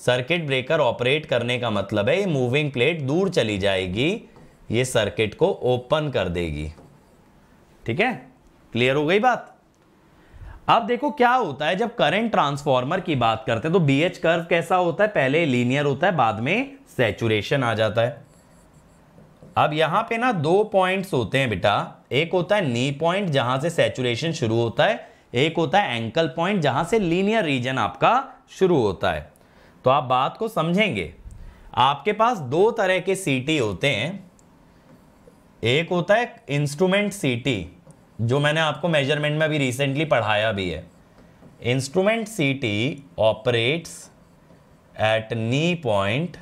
सर्किट ब्रेकर ऑपरेट करने का मतलब है ये मूविंग प्लेट दूर चली जाएगी ये सर्किट को ओपन कर देगी ठीक है क्लियर हो गई बात अब देखो क्या होता है जब करंट ट्रांसफॉर्मर की बात करते हैं तो बी एच कर्व कैसा होता है पहले लीनियर होता है बाद में सेचुरेशन आ जाता है अब यहां पे ना दो पॉइंट्स होते हैं बेटा एक होता है नी पॉइंट जहां से सेचुरेशन शुरू होता है एक होता है एंकल पॉइंट जहां से लीनियर रीजन आपका शुरू होता है तो आप बात को समझेंगे आपके पास दो तरह के सीटी होते हैं एक होता है इंस्ट्रूमेंट सीटी जो मैंने आपको मेजरमेंट में अभी रिसेंटली पढ़ाया भी है instrument C T operates at knee point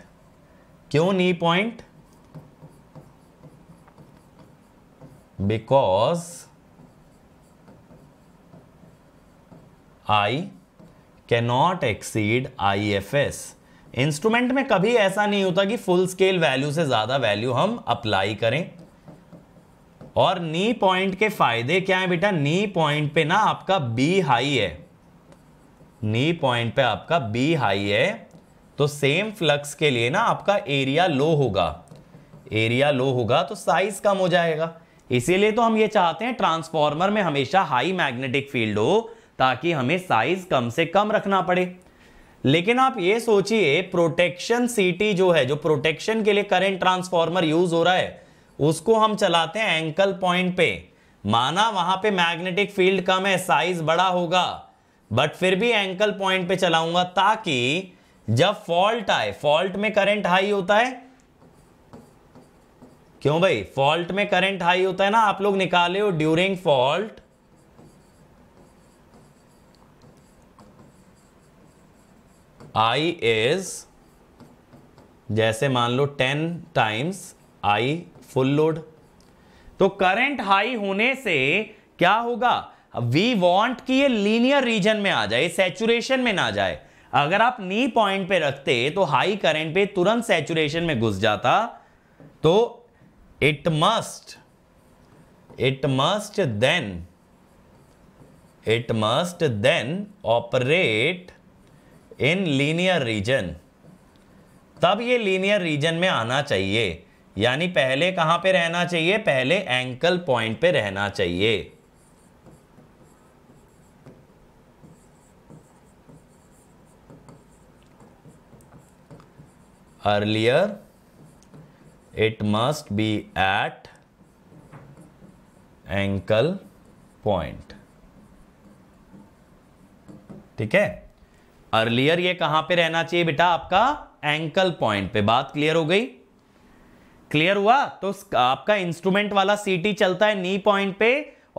क्यों knee point because I cannot exceed I F S instrument में कभी ऐसा नहीं होता कि फुल स्केल वैल्यू से ज़्यादा वैल्यू हम अप्लाई करें और नी पॉइंट के फायदे क्या है बेटा नी पॉइंट पे ना आपका बी हाई है नी पॉइंट पे आपका बी हाई है तो सेम फ्लक्स के लिए ना आपका एरिया लो होगा एरिया लो होगा तो साइज कम हो जाएगा इसीलिए तो हम ये चाहते हैं ट्रांसफॉर्मर में हमेशा हाई मैग्नेटिक फील्ड हो ताकि हमें साइज कम से कम रखना पड़े लेकिन आप ये सोचिए प्रोटेक्शन सीटी जो है जो प्रोटेक्शन के लिए करंट ट्रांसफॉर्मर यूज हो रहा है उसको हम चलाते हैं एंकल पॉइंट पे माना वहां पे मैग्नेटिक फील्ड कम है साइज बड़ा होगा बट फिर भी एंकल पॉइंट पे चलाऊंगा ताकि जब फॉल्ट आए फॉल्ट में करंट हाई होता है क्यों भाई फॉल्ट में करंट हाई होता है ना आप लोग निकाले हो ड्यूरिंग फॉल्ट आई इज जैसे मान लो ten times I full load तो करंट हाई होने से क्या होगा वी वांट कि ये लीनियर रीजन में आ जाए सेचुरेशन में ना जाए अगर आप नी पॉइंट पे रखते तो हाई करंट पे तुरंत सेचुरेशन में घुस जाता तो it must it must then it must then operate in linear region तब ये लीनियर रीजन में आना चाहिए यानी पहले कहां पे रहना चाहिए पहले एंकल पॉइंट पे रहना चाहिए earlier it must be at ankle point ठीक है अर्लियर ये कहां पे रहना चाहिए बेटा आपका एंकल पॉइंट पे बात क्लियर हो गई क्लियर हुआ तो आपका इंस्ट्रूमेंट वाला सीटी चलता है नी पॉइंट पे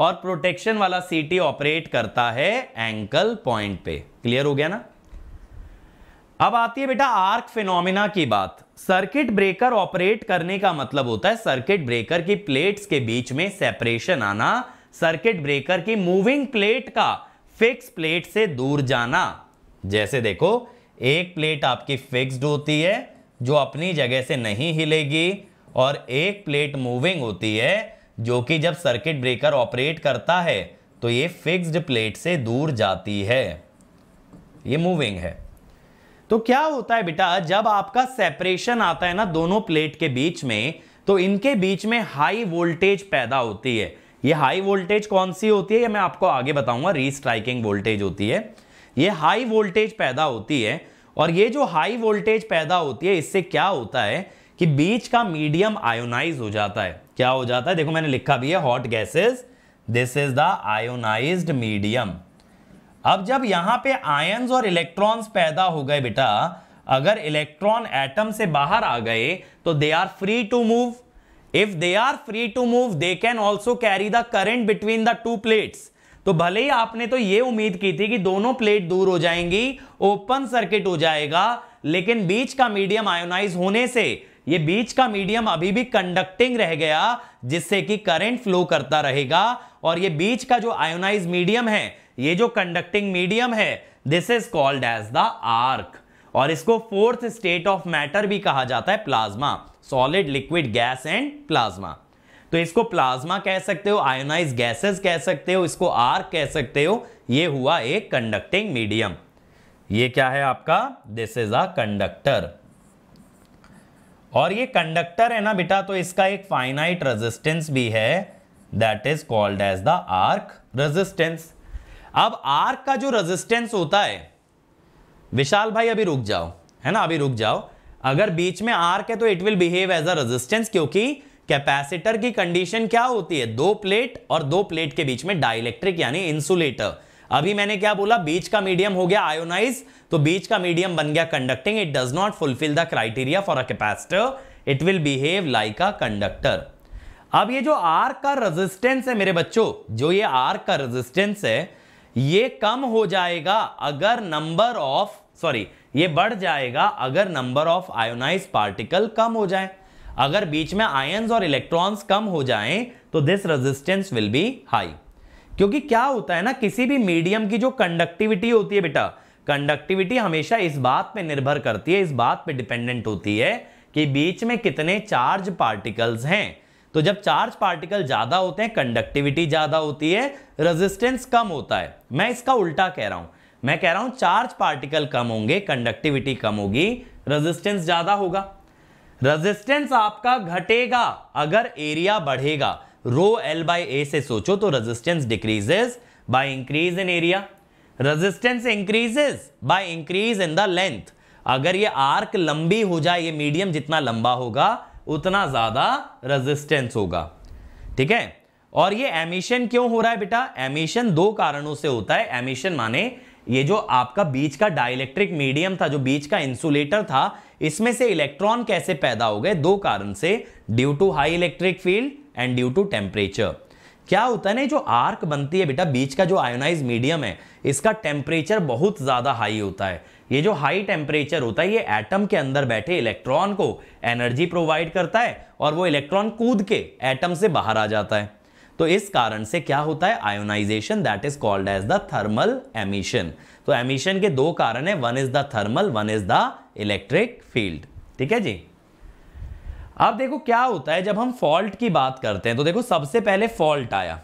और प्रोटेक्शन वाला सीटी ऑपरेट करता है एंकल पॉइंट पे क्लियर हो गया ना अब आती है बेटा आर्क फिनोमिना की बात सर्किट ब्रेकर ऑपरेट करने का मतलब होता है सर्किट ब्रेकर की प्लेट्स के बीच में सेपरेशन आना सर्किट ब्रेकर की मूविंग प्लेट का फिक्स प्लेट से दूर जाना जैसे देखो एक प्लेट आपकी फिक्स्ड होती है जो अपनी जगह से नहीं हिलेगी और एक प्लेट मूविंग होती है जो कि जब सर्किट ब्रेकर ऑपरेट करता है तो ये फिक्स्ड प्लेट से दूर जाती है ये मूविंग है तो क्या होता है बेटा जब आपका सेपरेशन आता है ना दोनों प्लेट के बीच में तो इनके बीच में हाई वोल्टेज पैदा होती है ये हाई वोल्टेज कौन सी होती है ये मैं आपको आगे बताऊंगा रीस्ट्राइकिंग वोल्टेज होती है ये हाई वोल्टेज पैदा होती है और ये जो हाई वोल्टेज पैदा होती है इससे क्या होता है कि बीच का मीडियम आयोनाइज हो जाता है क्या हो जाता है देखो मैंने लिखा भी है hot gases this is the ionize medium अब जब यहां पे आयन्स और इलेक्ट्रॉन्स पैदा हो गए बेटा अगर इलेक्ट्रॉन एटम से बाहर आ गए तो they are free to move if they are free to move they can also carry the current between the two plates तो भले ही आपने तो ये उम्मीद की थी कि दोनों प्लेट दूर हो जाएंगी ओपन सर्किट हो जाएगा लेकिन बीच का मीडियम आयोनाइज होने से ये बीच का मीडियम अभी भी कंडक्टिंग रह गया जिससे कि करंट फ्लो करता रहेगा और ये बीच का जो आयोनाइज मीडियम है ये जो कंडक्टिंग मीडियम है this is called as the arc और इसको फोर्थ स्टेट ऑफ मैटर भी कहा जाता है plasma solid liquid gas and plasma तो इसको प्लाज्मा कह सकते हो आयोनाइज गैसेस कह सकते हो इसको आर्क कह सकते हो ये हुआ एक कंडक्टिंग मीडियम ये क्या है आपका दिस इज अ कंडक्टर और ये कंडक्टर है ना बेटा तो इसका एक फाइनाइट रेजिस्टेंस भी है that is called as the arc resistance अब आर्क का जो रेजिस्टेंस होता है विशाल भाई अभी रुक जाओ है ना अभी रुक जाओ अगर बीच में आर्क है तो it will behave as a resistance क्योंकि कैपेसिटर की कंडीशन क्या होती है दो प्लेट और दो प्लेट के बीच में डाइलेक्ट्रिक यानी इंसुलेटर अभी मैंने क्या बोला बीच का मीडियम हो गया आयोनाइज तो बीच का मीडियम बन गया conducting it does not fulfil the criteria for a capacitor it will behave like a conductor अब ये जो आर का रेजिस्टेंस है मेरे बच्चों जो ये आर का रेजिस्टेंस है ये कम हो जाएगा अगर नंबर ऑफ सॉरी ये बढ़ जाएगा अगर नंबर ऑफ आयोनाइज पार्टिकल कम हो जाए अगर बीच में आयन्स और इलेक्ट्रॉन्स कम हो जाएं तो this resistance will be high क्योंकि क्या होता है ना किसी भी मीडियम की जो कंडक्टिविटी होती है बेटा कंडक्टिविटी हमेशा इस बात पे निर्भर करती है इस बात पे डिपेंडेंट होती है कि बीच में कितने चार्ज पार्टिकल्स हैं तो जब चार्ज पार्टिकल ज़्यादा होते हैं कंडक्टिविटी ज़्यादा होती है रेजिस्टेंस कम होता है मैं इसका उल्टा कह रहा हूँ मैं कह रहा हूँ चार्ज पार्टिकल कम होंगे कंडक्टिविटी कम होगी रेजिस्टेंस ज़्यादा होगा रेजिस्टेंस आपका घटेगा अगर एरिया बढ़ेगा रो एल बाई ए से सोचो तो resistance decreases by increase in area resistance increases by increase in the length अगर ये आर्क लंबी हो जाए ये मीडियम जितना लंबा होगा उतना ज्यादा रेजिस्टेंस होगा ठीक है और ये एमिशन क्यों हो रहा है बेटा एमिशन दो कारणों से होता है एमिशन माने ये जो आपका बीच का डाइलेक्ट्रिक मीडियम था जो बीच का इंसुलेटर था इसमें से इलेक्ट्रॉन कैसे पैदा हो गए दो कारण से due to high electric field and due to temperature क्या होता है ना जो आर्क बनती है बेटा बीच का जो आयोनाइज मीडियम है इसका टेम्परेचर बहुत ज़्यादा हाई होता है ये जो हाई टेम्परेचर होता है ये एटम के अंदर बैठे इलेक्ट्रॉन को एनर्जी प्रोवाइड करता है और वो इलेक्ट्रॉन कूद के एटम से बाहर आ जाता है तो इस कारण से क्या होता है ionization that is called as the thermal emission तो एमिशन के दो कारण है one is the thermal one is the electric field ठीक है जी अब देखो क्या होता है जब हम फॉल्ट की बात करते हैं तो देखो सबसे पहले फॉल्ट आया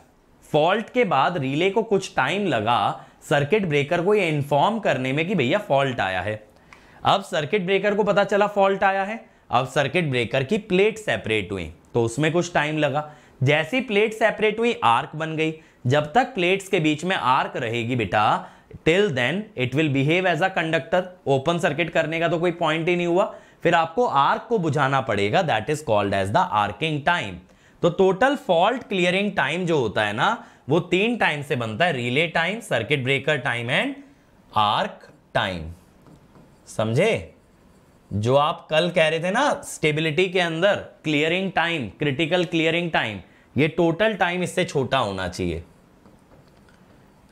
फॉल्ट के बाद रिले को कुछ टाइम लगा सर्किट ब्रेकर को ये इन्फॉर्म करने में कि भैया फॉल्ट आया है अब सर्किट ब्रेकर को पता चला फॉल्ट आया है अब सर्किट ब्रेकर की प्लेट सेपरेट हुई तो उसमें कुछ टाइम लगा जैसी प्लेट सेपरेट हुई आर्क बन गई जब तक प्लेट्स के बीच में आर्क रहेगी बेटा till then it will behave as a conductor open circuit करने का तो कोई पॉइंट ही नहीं हुआ फिर आपको आर्क को बुझाना पड़ेगा that is called as the arcing time तो टोटल फॉल्ट क्लियरिंग टाइम जो होता है ना वो तीन टाइम से बनता है relay time circuit breaker time and arc time समझे जो आप कल कह रहे थे ना स्टेबिलिटी के अंदर clearing time critical clearing time ये टोटल टाइम इससे छोटा होना चाहिए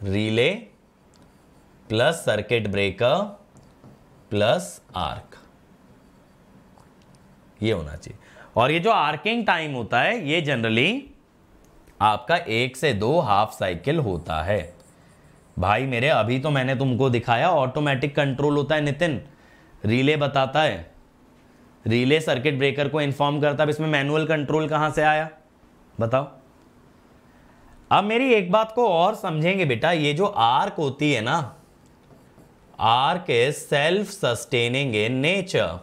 relay plus circuit breaker plus arc ये होना चाहिए और ये जो आर्किंग टाइम होता है ये जनरली आपका एक से दो हाफ साइकिल होता है भाई मेरे अभी तो मैंने तुमको दिखाया ऑटोमेटिक कंट्रोल होता है नितिन रिले बताता है रिले सर्किट ब्रेकर को इन्फॉर्म करता है इसमें मैनुअल कंट्रोल कहाँ से आया बताओ अब मेरी एक बात को और समझेंगे बेटा ये जो आर्क होती है ना arc is self sustaining in nature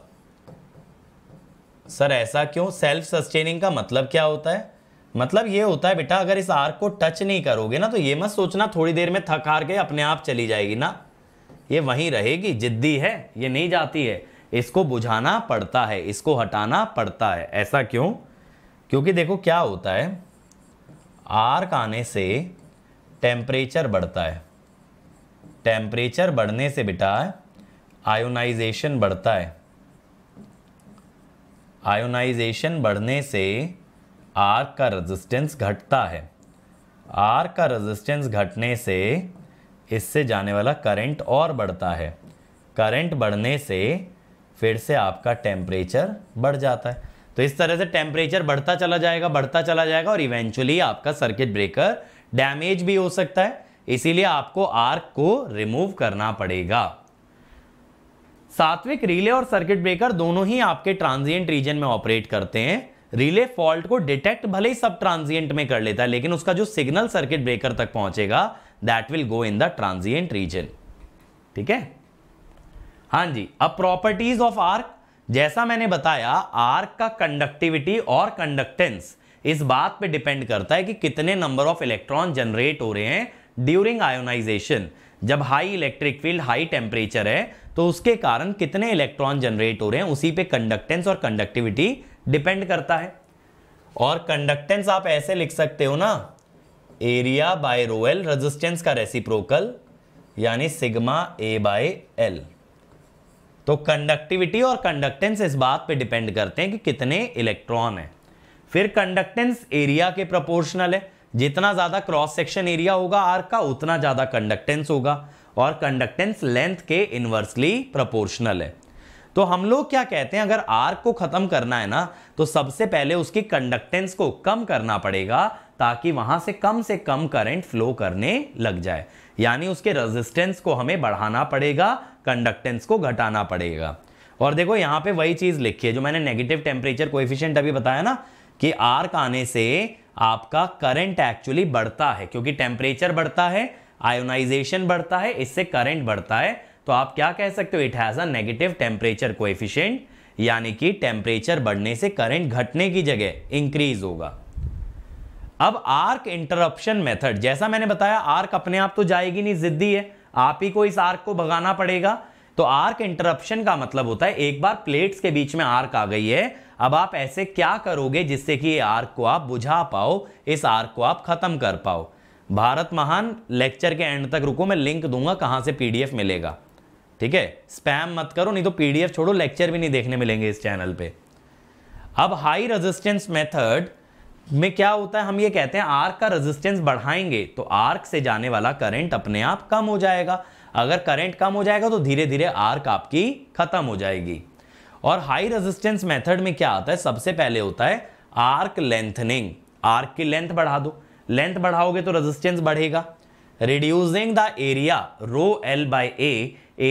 sir ऐसा क्यों सेल्फ सस्टेनिंग का मतलब क्या होता है मतलब ये होता है बेटा अगर इस आर्क को टच नहीं करोगे ना तो ये मत सोचना थोड़ी देर में थक हार के अपने आप चली जाएगी ना ये वहीं रहेगी जिद्दी है ये नहीं जाती है इसको बुझाना पड़ता है इसको हटाना पड़ता है ऐसा क्यों क्योंकि देखो क्या होता है आर्क आने से टेम्परेचर बढ़ता है टेम्परेचर बढ़ने से बेटा आयोनाइजेशन बढ़ता है आयोनाइजेशन बढ़ने से आर्क का रेजिस्टेंस घटता है आर्क का रेजिस्टेंस घटने से इससे जाने वाला करंट और बढ़ता है करंट बढ़ने से फिर से आपका टेम्परेचर बढ़ जाता है तो इस तरह से टेम्परेचर बढ़ता चला जाएगा बढ़ता चला जाएगा और इवेंचुअली आपका सर्किट ब्रेकर डैमेज भी हो सकता है इसीलिए आपको आर्क को रिमूव करना पड़ेगा सात्विक रिले और सर्किट ब्रेकर दोनों ही आपके ट्रांजिएंट रीजन में ऑपरेट करते हैं रिले फॉल्ट को डिटेक्ट भले ही सब ट्रांजिएंट में कर लेता है लेकिन उसका जो सिग्नल सर्किट ब्रेकर तक पहुंचेगा that will go in the transient region ठीक है हाँ जी अब प्रॉपर्टीज ऑफ आर्क जैसा मैंने बताया आर्क का कंडक्टिविटी और कंडक्टेंस इस बात पे डिपेंड करता है कि कितने नंबर ऑफ इलेक्ट्रॉन जनरेट हो रहे हैं ड्यूरिंग आयोनाइजेशन जब high electric field high temperature है तो उसके कारण कितने इलेक्ट्रॉन जनरेट हो रहे हैं उसी पे कंडक्टेंस और कंडक्टिविटी डिपेंड करता है और कंडक्टेंस आप ऐसे लिख सकते हो ना area by rho L resistance resistance का रेसिप्रोकल यानी सिग्मा ए बाय एल तो कंडक्टिविटी और कंडक्टेंस इस बात पे डिपेंड करते हैं कि कितने इलेक्ट्रॉन हैं फिर कंडक्टेंस एरिया के प्रोपोर्शनल है जितना ज़्यादा क्रॉस सेक्शन एरिया होगा आर्क का उतना ज़्यादा कंडक्टेंस होगा और कंडक्टेंस लेंथ के इन्वर्सली प्रपोर्शनल है तो हम लोग क्या कहते हैं अगर आर्क को ख़त्म करना है ना तो सबसे पहले उसकी कंडक्टेंस को कम करना पड़ेगा ताकि वहाँ से कम से कम करंट फ्लो करने लग जाए यानी उसके रेजिस्टेंस को हमें बढ़ाना पड़ेगा कंडक्टेंस को घटाना पड़ेगा और देखो यहाँ पे वही चीज़ लिखी है जो मैंने नेगेटिव टेम्परेचर कोएफिशिएंट अभी बताया ना कि आर्क आने से आपका करंट एक्चुअली बढ़ता है क्योंकि टेम्परेचर बढ़ता है आयोनाइजेशन बढ़ता है इससे करंट बढ़ता है तो आप क्या कह सकते हो it has a negative temperature coefficient यानी कि टेम्परेचर बढ़ने से करंट घटने की जगह इंक्रीज होगा अब आर्क इंटरप्शन मेथड जैसा मैंने बताया आर्क अपने आप तो जाएगी नहीं जिद्दी है आप ही को इस आर्क को भगाना पड़ेगा तो आर्क इंटरप्शन का मतलब होता है एक बार प्लेट्स के बीच में आर्क आ गई है अब आप ऐसे क्या करोगे जिससे कि ये आर्क को आप बुझा पाओ इस आर्क को आप खत्म कर पाओ भारत महान लेक्चर के एंड तक रुको मैं लिंक दूंगा कहां से पीडीएफ मिलेगा ठीक है स्पैम मत करो नहीं तो पीडीएफ छोड़ो लेक्चर भी नहीं देखने मिलेंगे इस चैनल पे अब हाई रेजिस्टेंस मेथड में क्या होता है हम ये कहते हैं आर्क का रेजिस्टेंस बढ़ाएंगे तो आर्क से जाने वाला करंट अपने आप कम हो जाएगा अगर करंट कम हो जाएगा तो धीरे धीरे आर्क आपकी खत्म हो जाएगी और हाई रेजिस्टेंस मेथड में क्या आता है सबसे पहले होता है आर्क लेंथनिंग आर्क की लेंथ बढ़ा दो लेंथ बढ़ाओगे तो रेजिस्टेंस बढ़ेगा reducing the area rho L by A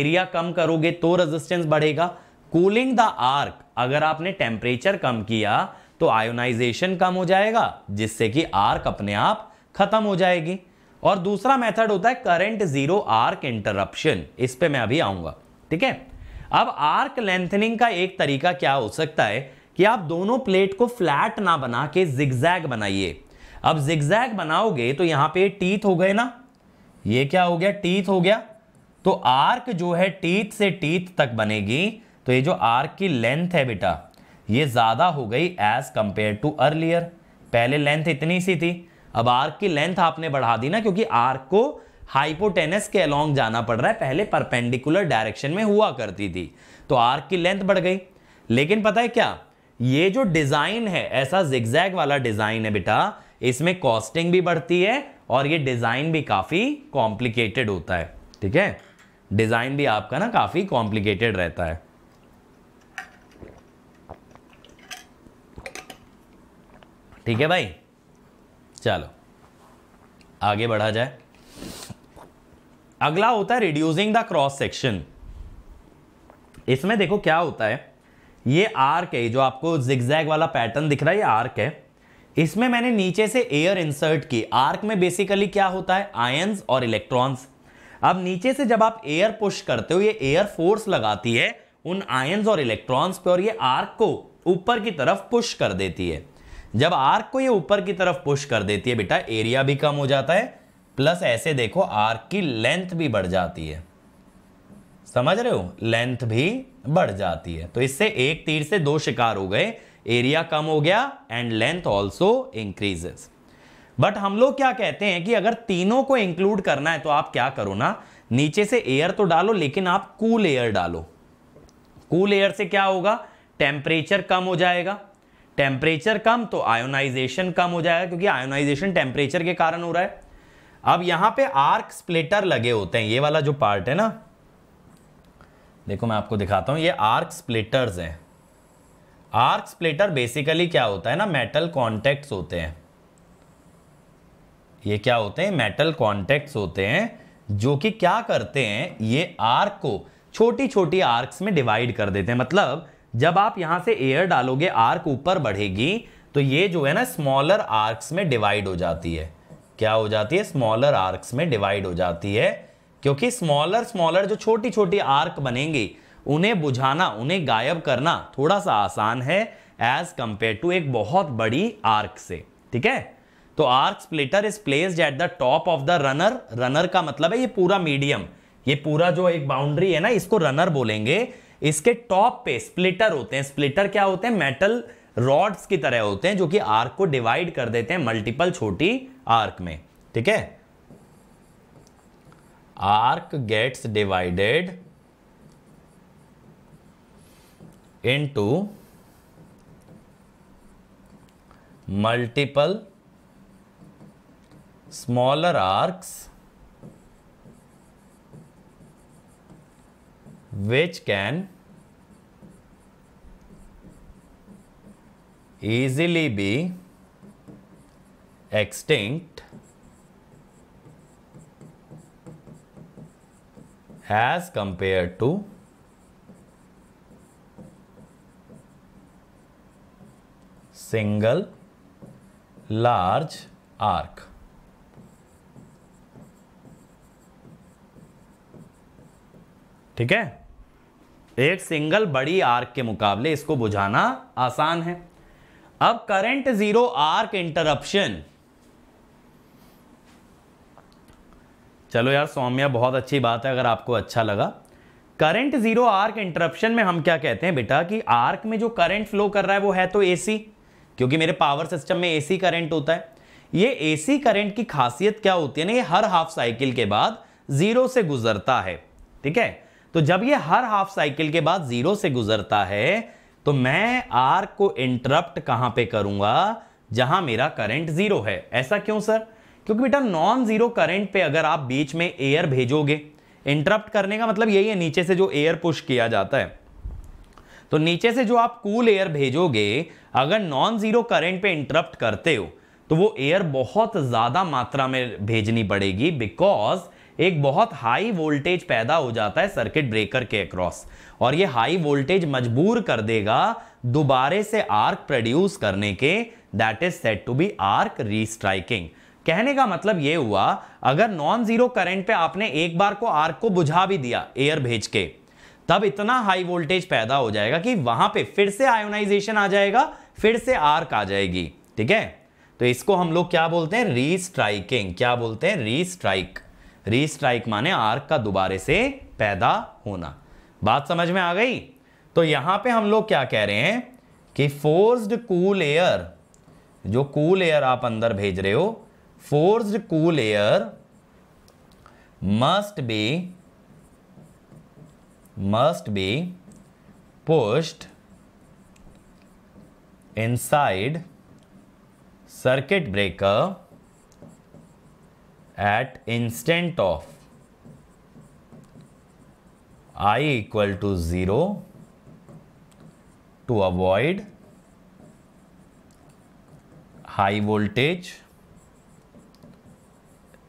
area कम करोगे तो रेजिस्टेंस बढ़ेगा कूलिंग द आर्क अगर आपने टेम्परेचर कम किया तो आयोनाइजेशन कम हो जाएगा जिससे कि आर्क अपने आप खत्म हो जाएगी और दूसरा मेथड होता है करंट जीरो आर्क इंटरप्शन इस पे मैं अभी आऊंगा ठीक है अब आर्क लेंथनिंग का एक तरीका क्या हो सकता है कि आप दोनों प्लेट को फ्लैट ना बना के जिगजैग बनाइए अब जिगजैग बनाओगे तो यहां पे टीथ हो गए ना ये क्या हो गया टीथ हो गया तो आर्क जो है टीथ से टीथ तक बनेगी तो ये जो आर्क की लेंथ है बेटा ये ज़्यादा हो गई एज कंपेयर टू अर्लियर पहले लेंथ इतनी सी थी अब आर्क की लेंथ आपने बढ़ा दी ना क्योंकि आर्क को हाइपोटेनस के अलोंग जाना पड़ रहा है पहले परपेंडिकुलर डायरेक्शन में हुआ करती थी तो आर्क की लेंथ बढ़ गई लेकिन पता है क्या ये जो डिजाइन है ऐसा जिग्जैग वाला डिजाइन है बेटा इसमें कॉस्टिंग भी बढ़ती है और ये डिजाइन भी काफी कॉम्प्लिकेटेड होता है ठीक है डिजाइन भी आपका ना काफी कॉम्प्लिकेटेड रहता है ठीक है भाई चलो आगे बढ़ा जाए अगला होता है रिड्यूसिंग द क्रॉस सेक्शन इसमें देखो क्या होता है ये आर्क है जो आपको जिगजैग वाला पैटर्न दिख रहा है ये आर्क है इसमें मैंने नीचे से एयर इंसर्ट की आर्क में बेसिकली क्या होता है आयंस और इलेक्ट्रॉन्स अब नीचे से जब आप एयर पुश करते हो ये एयर फोर्स लगाती है उन आयंस और इलेक्ट्रॉन्स पे और ये आर्क को ऊपर की तरफ पुश कर देती है जब आर्क को ये ऊपर की तरफ पुश कर देती है बेटा एरिया भी कम हो जाता है प्लस ऐसे देखो आर्क की लेंथ भी बढ़ जाती है समझ रहे हो लेंथ भी बढ़ जाती है तो इससे एक तीर से दो शिकार हो गए एरिया कम हो गया and length also increases but हम लोग क्या कहते हैं कि अगर तीनों को इंक्लूड करना है तो आप क्या करो ना नीचे से एयर तो डालो लेकिन आप कूल एयर डालो कूल एयर से क्या होगा टेम्परेचर कम हो जाएगा टेम्परेचर कम तो आयोनाइजेशन कम हो जाएगा क्योंकि आयोनाइजेशन टेम्परेचर के कारण हो रहा है अब यहां पे आर्क स्प्लिटर लगे होते हैं ये वाला जो पार्ट है ना देखो मैं आपको दिखाता हूं ये आर्क स्प्लिटर्स हैं आर्क स्प्लिटर बेसिकली क्या होता है ना मेटल कॉन्टेक्ट होते हैं ये क्या होते हैं मेटल कॉन्टेक्ट होते हैं जो कि क्या करते हैं ये आर्क को छोटी छोटी आर्क्स में डिवाइड कर देते हैं मतलब जब आप यहां से एयर डालोगे आर्क ऊपर बढ़ेगी तो ये जो है ना स्मॉलर आर्क्स में डिवाइड हो जाती है क्या हो जाती है स्मॉलर आर्क्स में डिवाइड हो जाती है क्योंकि स्मॉलर स्मॉलर जो छोटी छोटी आर्क बनेंगी उन्हें बुझाना उन्हें गायब करना थोड़ा सा आसान है एज कंपेयर टू एक बहुत बड़ी आर्क से ठीक है तो arc splitter is placed at the top of the runner runner का मतलब है ये पूरा मीडियम ये पूरा जो एक बाउंड्री है ना इसको रनर बोलेंगे इसके टॉप पे स्प्लिटर होते हैं स्प्लिटर क्या होते हैं मेटल रॉड्स की तरह होते हैं जो कि आर्क को डिवाइड कर देते हैं मल्टीपल छोटी आर्क में ठीक है arc gets divided into multiple smaller arcs which can easily be extinct as compared to single large arc. ठीक है एक सिंगल बड़ी आर्क के मुकाबले इसको बुझाना आसान है अब करंट जीरो आर्क इंटरप्शन चलो यार सौम्या बहुत अच्छी बात है अगर आपको अच्छा लगा करंट जीरो आर्क इंटरप्शन में हम क्या कहते हैं बेटा कि आर्क में जो करंट फ्लो कर रहा है वो है तो एसी क्योंकि मेरे पावर सिस्टम में एसी करंट होता है ये एसी करंट की खासियत क्या होती है ना ये हर हाफ साइकिल के बाद जीरो से गुजरता है ठीक है तो जब ये हर हाफ साइकिल के बाद जीरो से गुजरता है तो मैं आर को इंटरप्ट कहां पे करूंगा जहां मेरा करंट जीरो है ऐसा क्यों सर क्योंकि बेटा नॉन जीरो करंट पे अगर आप बीच में एयर भेजोगे इंटरप्ट करने का मतलब यही है नीचे से जो एयर पुश किया जाता है तो नीचे से जो आप कूल एयर भेजोगे अगर नॉन जीरो करंट पे इंटरप्ट करते हो तो वो एयर बहुत ज्यादा मात्रा में भेजनी पड़ेगी बिकॉज एक बहुत हाई वोल्टेज पैदा हो जाता है सर्किट ब्रेकर के अक्रॉस और ये हाई वोल्टेज मजबूर कर देगा दोबारे से आर्क प्रोड्यूस करने के that is said to be arc restriking कहने का मतलब ये हुआ अगर नॉन जीरो करंट पे आपने एक बार को आर्क को बुझा भी दिया एयर भेज के तब इतना हाई वोल्टेज पैदा हो जाएगा कि वहां पे फिर से आयोनाइजेशन आ जाएगा फिर से आर्क आ जाएगी ठीक है तो इसको हम लोग क्या बोलते हैं रीस्ट्राइकिंग क्या बोलते हैं रीस्ट्राइक रीस्ट्राइक माने आर्क का दोबारे से पैदा होना बात समझ में आ गई तो यहां पे हम लोग क्या कह रहे हैं कि फोर्स्ड कूल एयर जो कूल एयर आप अंदर भेज रहे हो forced cool air must be must be pushed inside circuit breaker at instant of I equal to zero to avoid high voltage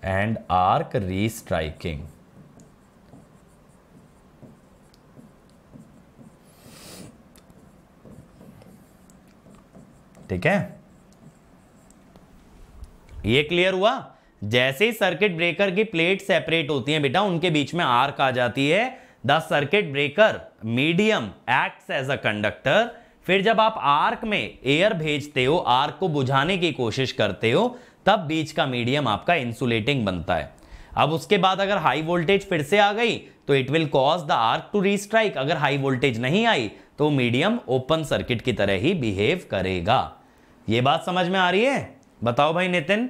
and arc restriking ठीक है ये क्लियर हुआ जैसे ही सर्किट ब्रेकर की प्लेट सेपरेट होती है बेटा उनके बीच में आर्क आ जाती है the circuit breaker medium acts as a conductor फिर जब आप आर्क में एयर भेजते हो आर्क को बुझाने की कोशिश करते हो तब बीच का मीडियम आपका इंसुलेटिंग बनता है अब उसके बाद अगर हाई वोल्टेज फिर से आ गई तो it will cause the arc to restrike अगर हाई वोल्टेज नहीं आई तो मीडियम ओपन सर्किट की तरह ही बिहेव करेगा ये बात समझ में आ रही है बताओ भाई नितिन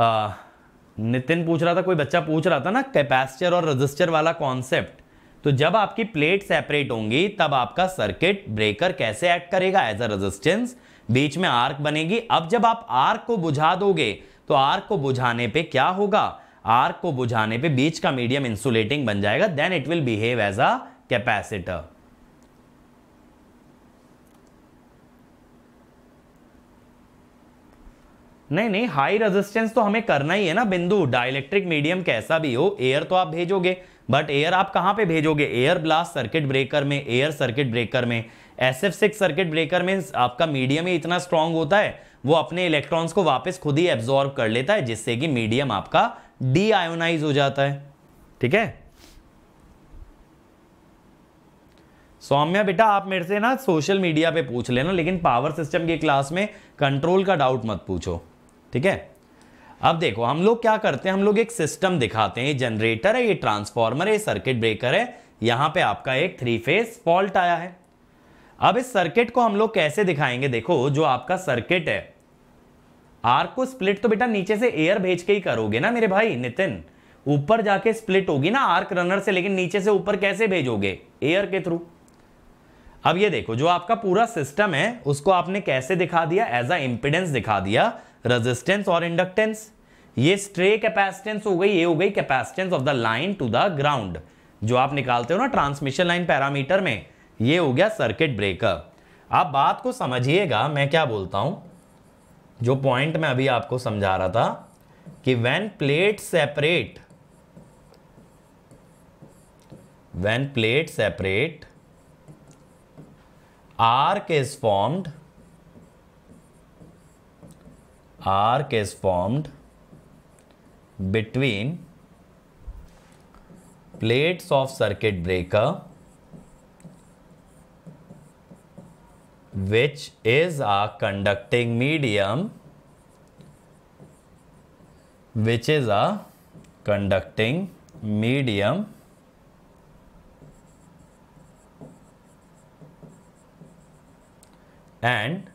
नितिन पूछ रहा था कोई बच्चा पूछ रहा था ना कैपेसिटर और रजिस्टर वाला कॉन्सेप्ट तो जब आपकी प्लेट सेपरेट होंगी तब आपका सर्किट ब्रेकर कैसे एक्ट करेगा एज अ रेजिस्टेंस बीच में आर्क बनेगी अब जब आप आर्क को बुझा दोगे तो आर्क को बुझाने पे क्या होगा आर्क को बुझाने पे बीच का मीडियम इंसुलेटिंग बन जाएगा then it will behave as a capacitor नहीं नहीं हाई रेजिस्टेंस तो हमें करना ही है ना बिंदु डायलैक्ट्रिक मीडियम कैसा भी हो एयर तो आप भेजोगे बट एयर आप कहाँ पे भेजोगे एयर ब्लास्ट सर्किट ब्रेकर में एयर सर्किट ब्रेकर में S F six circuit breaker में आपका मीडियम ही इतना स्ट्रांग होता है वो अपने इलेक्ट्रॉन्स को वापस खुद ही एब्जॉर्व कर लेता है जिससे कि मीडियम आपका डी आयोनाइज हो जाता है ठीक है सौम्या बेटा आप मेरे से ना सोशल मीडिया पे पूछ लेना लेकिन पावर सिस्टम की क्लास में कंट्रोल का डाउट मत पूछो ठीक है अब देखो हम लोग क्या करते हैं हम लोग एक सिस्टम दिखाते हैं ये जनरेटर है ये ट्रांसफॉर्मर है सर्किट ब्रेकर है यहां पे आपका एक थ्री फेज फॉल्ट आया है अब इस सर्किट को हम लोग कैसे दिखाएंगे देखो जो आपका सर्किट है आर को स्प्लिट तो बेटा नीचे से एयर भेज के ही करोगे ना मेरे भाई नितिन ऊपर जाके स्प्लिट होगी ना आर्क रनर से लेकिन नीचे से ऊपर कैसे भेजोगे एयर के थ्रू अब ये देखो जो आपका पूरा सिस्टम है उसको आपने कैसे दिखा दिया एज अ इंपिडेंस दिखा दिया रेजिस्टेंस और इंडक्टेंस ये स्ट्रे कैपेसिटेंस हो गई ये हो गई capacitance of the line to the ground जो आप निकालते हो ना ट्रांसमिशन लाइन पैरामीटर में ये हो गया सर्किट ब्रेकर आप बात को समझिएगा मैं क्या बोलता हूं जो पॉइंट मैं अभी आपको समझा रहा था कि when plate separate when plate separate arc is formed arc is formed between plates of circuit breaker which is a conducting medium which is a conducting medium and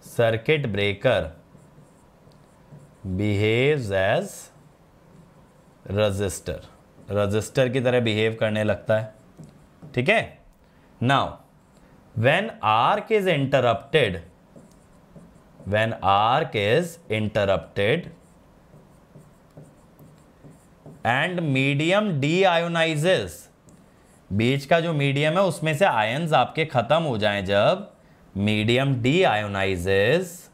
circuit breaker behaves as resistor resistor की तरह behave करने लगता है ठीक है now when arc is interrupted when arc is interrupted and medium deionizes बीच का जो मीडियम है उसमें से आयन्स आपके खत्म हो जाएं जब medium deionizes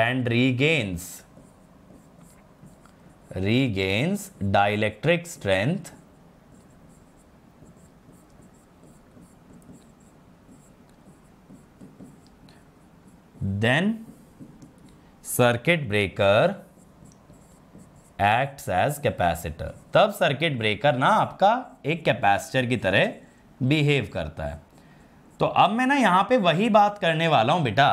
and regains regains dielectric strength then circuit breaker act as capacitor तब सर्किट ब्रेकर ना आपका एक कैपेसिटर की तरह बिहेव करता है तो अब मैं ना यहां पे वही बात करने वाला हूं बेटा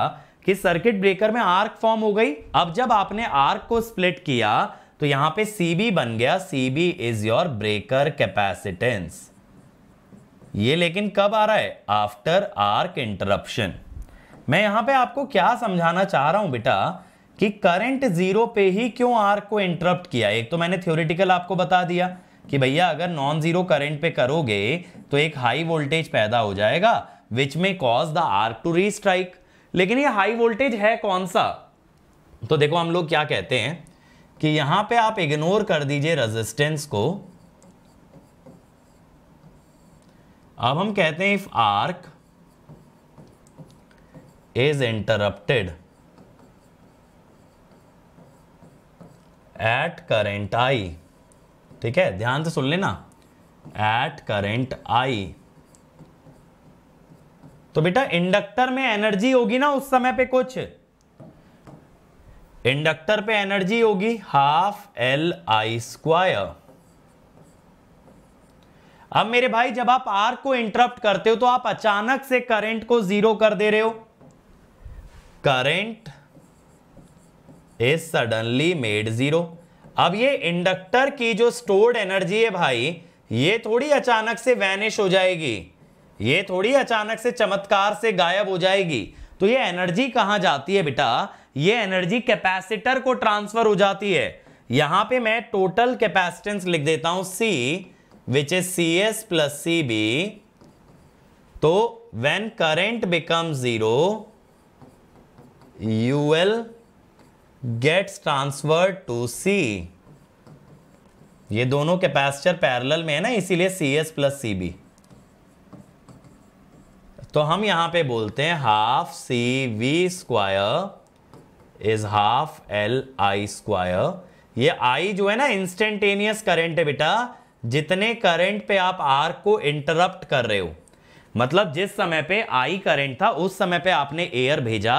कि सर्किट ब्रेकर में आर्क फॉर्म हो गई अब जब आपने आर्क को स्प्लिट किया तो यहां पे सीबी बन गया CB is your breaker capacitance ये लेकिन कब आ रहा है आफ्टर आर्क इंटरप्शन मैं यहां पे आपको क्या समझाना चाह रहा हूं बेटा कि करंट जीरो पे ही क्यों आर्क को इंटरप्ट किया एक तो मैंने थ्योरिटिकल आपको बता दिया कि भैया अगर नॉन जीरो करंट पे करोगे तो एक हाई वोल्टेज पैदा हो जाएगा विच में cause the arc to restrike लेकिन ये हाई वोल्टेज है कौन सा तो देखो हम लोग क्या कहते हैं कि यहां पे आप इग्नोर कर दीजिए रेजिस्टेंस को अब हम कहते हैं if arc is interrupted at current I ठीक है ध्यान से सुन लेना एट करेंट आई तो बेटा इंडक्टर में एनर्जी होगी ना उस समय पे कुछ इंडक्टर पे एनर्जी होगी हाफ एल आई स्क्वायर अब मेरे भाई जब आप आर को इंटरप्ट करते हो तो आप अचानक से करंट को जीरो कर दे रहे हो current is suddenly made zero अब ये इंडक्टर की जो स्टोर्ड एनर्जी है भाई ये थोड़ी अचानक से वैनिश हो जाएगी ये थोड़ी अचानक से चमत्कार से गायब हो जाएगी तो ये एनर्जी कहाँ जाती है बेटा ये एनर्जी कैपेसिटर को ट्रांसफर हो जाती है यहां पे मैं टोटल कैपेसिटेंस लिख देता हूं C which is C S plus C B तो when current become zero UL gets transfer to C ये दोनों कैपेसिटर पैरेलल में है ना इसीलिए C S plus C B तो हम यहां पे बोलते हैं half C V square is half L I square ये आई जो है ना इंस्टेंटेनियस करंट है बेटा जितने करंट पे आप आर को इंटरप्ट कर रहे हो मतलब जिस समय पे आई करंट था उस समय पे आपने एयर भेजा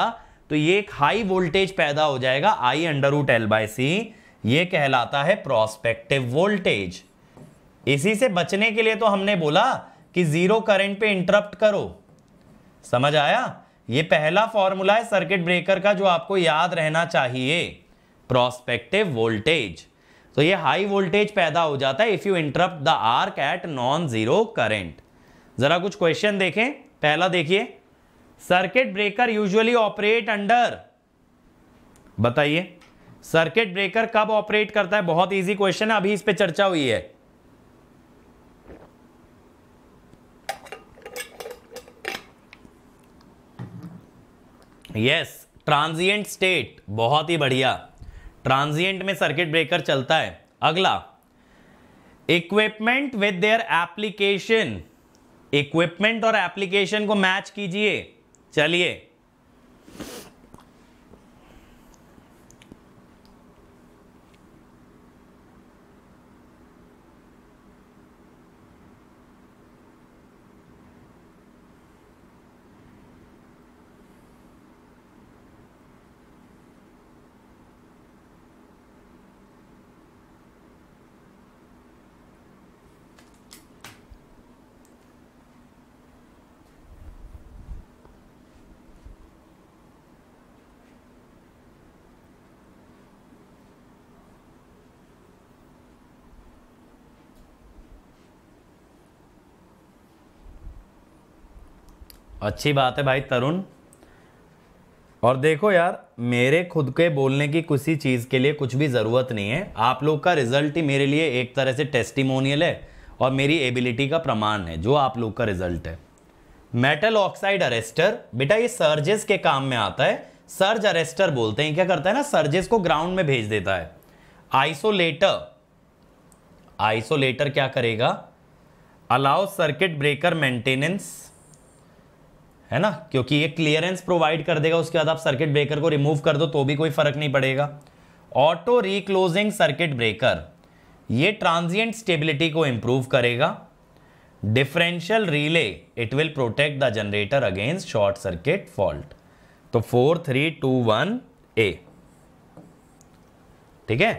तो ये एक हाई वोल्टेज पैदा हो जाएगा I under root L by C ये कहलाता है प्रोस्पेक्टिव वोल्टेज इसी से बचने के लिए तो हमने बोला कि जीरो करंट पे इंटरप्ट करो समझ आया ये पहला फॉर्मूला है सर्किट ब्रेकर का जो आपको याद रहना चाहिए प्रोस्पेक्टिव वोल्टेज तो ये हाई वोल्टेज पैदा हो जाता है if you interrupt the arc at non zero current ज़रा कुछ क्वेश्चन देखें पहला देखिए circuit breaker usually operate under बताइए सर्किट ब्रेकर कब ऑपरेट करता है बहुत इजी क्वेश्चन है अभी इस पे चर्चा हुई है यस ट्रांजिएंट स्टेट बहुत ही बढ़िया ट्रांजिएंट में सर्किट ब्रेकर चलता है अगला equipment with their application equipment और एप्लीकेशन को मैच कीजिए चलिए अच्छी बात है भाई तरुण और देखो यार मेरे खुद के बोलने की किसी चीज़ के लिए कुछ भी ज़रूरत नहीं है आप लोग का रिजल्ट ही मेरे लिए एक तरह से टेस्टिमोनियल है और मेरी एबिलिटी का प्रमाण है जो आप लोग का रिजल्ट है मेटल ऑक्साइड अरेस्टर बेटा ये सर्जेस के काम में आता है सर्ज अरेस्टर बोलते हैं क्या करता है ना सर्जेस को ग्राउंड में भेज देता है आइसोलेटर आइसोलेटर क्या करेगा अलाउ सर्किट ब्रेकर मेंटेनेंस है ना क्योंकि ये क्लियरेंस प्रोवाइड कर देगा उसके बाद आप सर्किट ब्रेकर को रिमूव कर दो तो भी कोई फर्क नहीं पड़ेगा ऑटो रिक्लोजिंग सर्किट ब्रेकर ये ट्रांजिएंट स्टेबिलिटी को इंप्रूव करेगा differential relay it will protect the generator against short circuit fault तो four three two one A ठीक है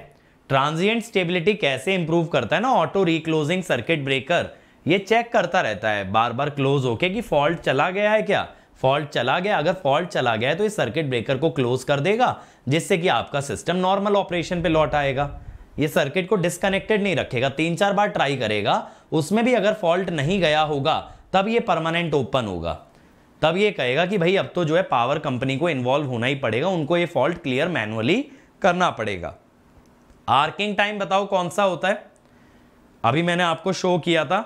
ट्रांजिएंट स्टेबिलिटी कैसे इंप्रूव करता है ना ऑटो रिक्लोजिंग सर्किट ब्रेकर ये चेक करता रहता है बार बार क्लोज होके कि फॉल्ट चला गया है क्या फॉल्ट चला गया अगर फॉल्ट चला गया है तो ये सर्किट ब्रेकर को क्लोज कर देगा जिससे कि आपका सिस्टम नॉर्मल ऑपरेशन पे लौट आएगा ये सर्किट को डिसकनेक्टेड नहीं रखेगा तीन चार बार ट्राई करेगा उसमें भी अगर फॉल्ट नहीं गया होगा तब ये परमानेंट ओपन होगा तब ये कहेगा कि भाई अब तो जो है पावर कंपनी को इन्वॉल्व होना ही पड़ेगा उनको ये फॉल्ट क्लियर मैनुअली करना पड़ेगा आर्किंग टाइम बताओ कौन सा होता है अभी मैंने आपको शो किया था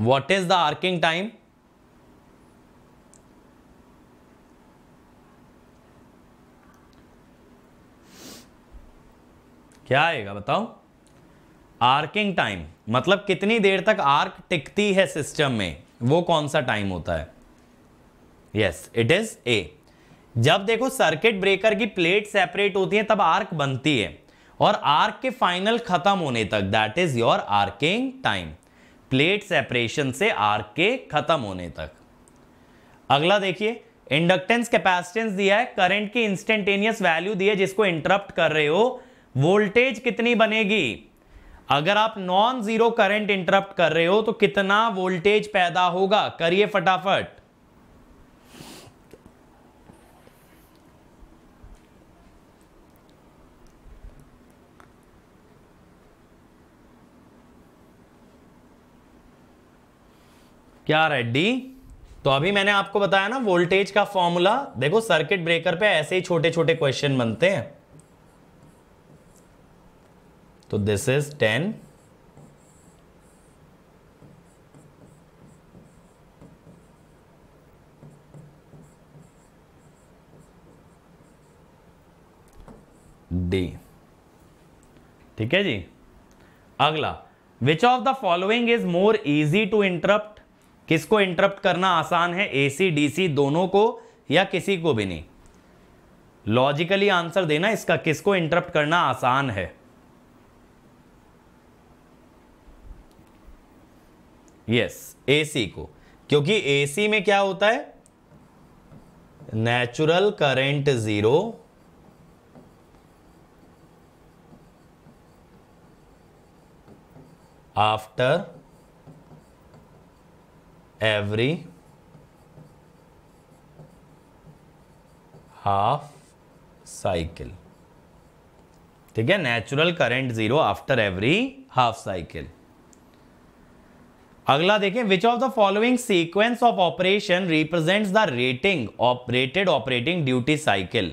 what is the arcing time क्या आएगा बताओ आर्किंग टाइम मतलब कितनी देर तक आर्क टिकती है सिस्टम में वो कौन सा टाइम होता है यस इट इज ए जब देखो सर्किट ब्रेकर की प्लेट सेपरेट होती है तब आर्क बनती है और आर्क के फाइनल खत्म होने तक that is your arcing time plate separation से आर के खत्म होने तक अगला देखिए इंडक्टेंस कैपेसिटेंस दिया है करंट की इंस्टेंटेनियस वैल्यू दी है जिसको इंटरप्ट कर रहे हो वोल्टेज कितनी बनेगी अगर आप नॉन जीरो करंट इंटरप्ट कर रहे हो तो कितना वोल्टेज पैदा होगा करिए फटाफट क्या रेड्डी डी तो अभी मैंने आपको बताया ना वोल्टेज का फॉर्मूला देखो सर्किट ब्रेकर पे ऐसे ही छोटे छोटे क्वेश्चन बनते हैं तो दिस इज टेन डी ठीक है जी अगला which of the following is more easy to interrupt किसको इंटरप्ट करना आसान है एसी डीसी दोनों को या किसी को भी नहीं लॉजिकली आंसर देना इसका किसको इंटरप्ट करना आसान है यस yes, एसी को क्योंकि एसी में क्या होता है natural current zero after every half cycle ठीक है natural current zero after every half cycle अगला देखें which of the following sequence of operation represents the rating operated operating duty cycle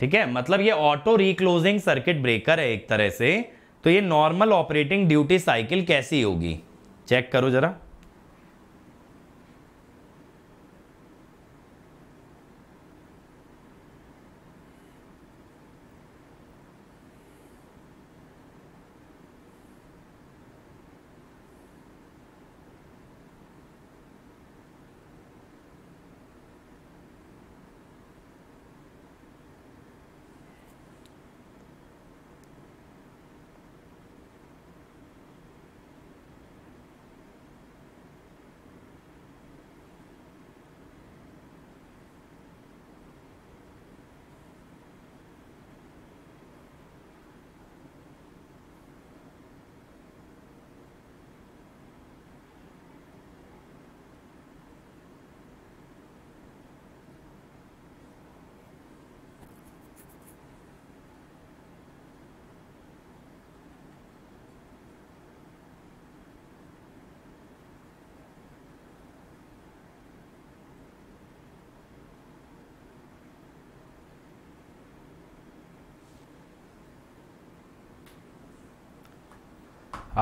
ठीक है मतलब ये ऑटो रिक्लोजिंग सर्किट ब्रेकर है एक तरह से तो ये नॉर्मल ऑपरेटिंग ड्यूटी साइकिल कैसी होगी चेक करो जरा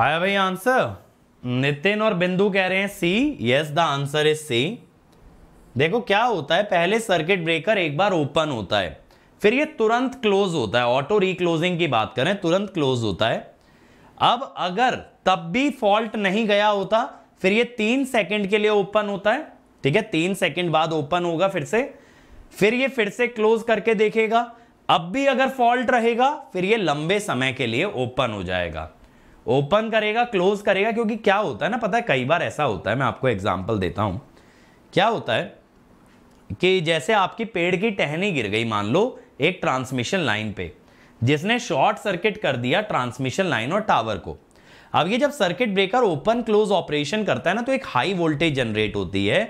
आया भाई आंसर नितिन और बिंदु कह रहे हैं C yes the answer is C देखो क्या होता है पहले सर्किट ब्रेकर एक बार ओपन होता है फिर ये तुरंत क्लोज होता है ऑटो रिक्लोजिंग की बात करें तुरंत क्लोज होता है अब अगर तब भी फॉल्ट नहीं गया होता फिर ये तीन सेकंड के लिए ओपन होता है ठीक है तीन सेकंड बाद ओपन होगा फिर से फिर ये फिर से क्लोज करके देखेगा अब भी अगर फॉल्ट रहेगा फिर ये लंबे समय के लिए ओपन हो जाएगा ओपन करेगा क्लोज करेगा क्योंकि क्या होता है ना पता है कई बार ऐसा होता है मैं आपको एग्जाम्पल देता हूँ क्या होता है कि जैसे आपकी पेड़ की टहनी गिर गई मान लो एक ट्रांसमिशन लाइन पे जिसने शॉर्ट सर्किट कर दिया ट्रांसमिशन लाइन और टावर को अब ये जब circuit breaker open close operation करता है ना तो एक हाई वोल्टेज जनरेट होती है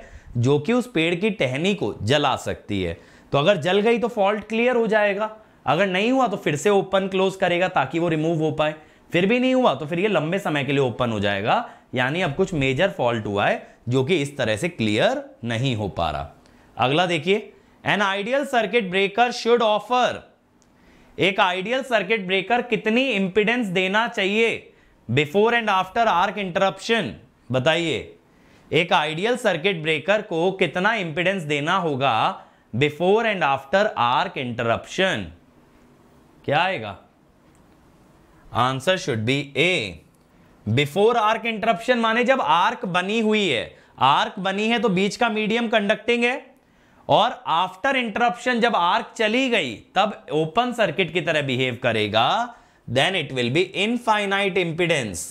जो कि उस पेड़ की टहनी को जला सकती है तो अगर जल गई तो फॉल्ट क्लियर हो जाएगा अगर नहीं हुआ तो फिर से ओपन क्लोज करेगा ताकि वो रिमूव हो पाए फिर भी नहीं हुआ तो फिर ये लंबे समय के लिए ओपन हो जाएगा यानी अब कुछ मेजर फॉल्ट हुआ है जो कि इस तरह से क्लियर नहीं हो पा रहा अगला देखिए an ideal circuit breaker should offer एक आइडियल सर्किट ब्रेकर कितनी इंपिडेंस देना चाहिए before and after arc interruption बताइए एक आइडियल सर्किट ब्रेकर को कितना इंपिडेंस देना होगा before and after arc interruption क्या आएगा answer should be A before arc interruption माने जब आर्क बनी हुई है आर्क बनी है तो बीच का मीडियम कंडक्टिंग है और आफ्टर इंटरप्शन जब आर्क चली गई तब ओपन सर्किट की तरह बिहेव करेगा then it will be infinite impedance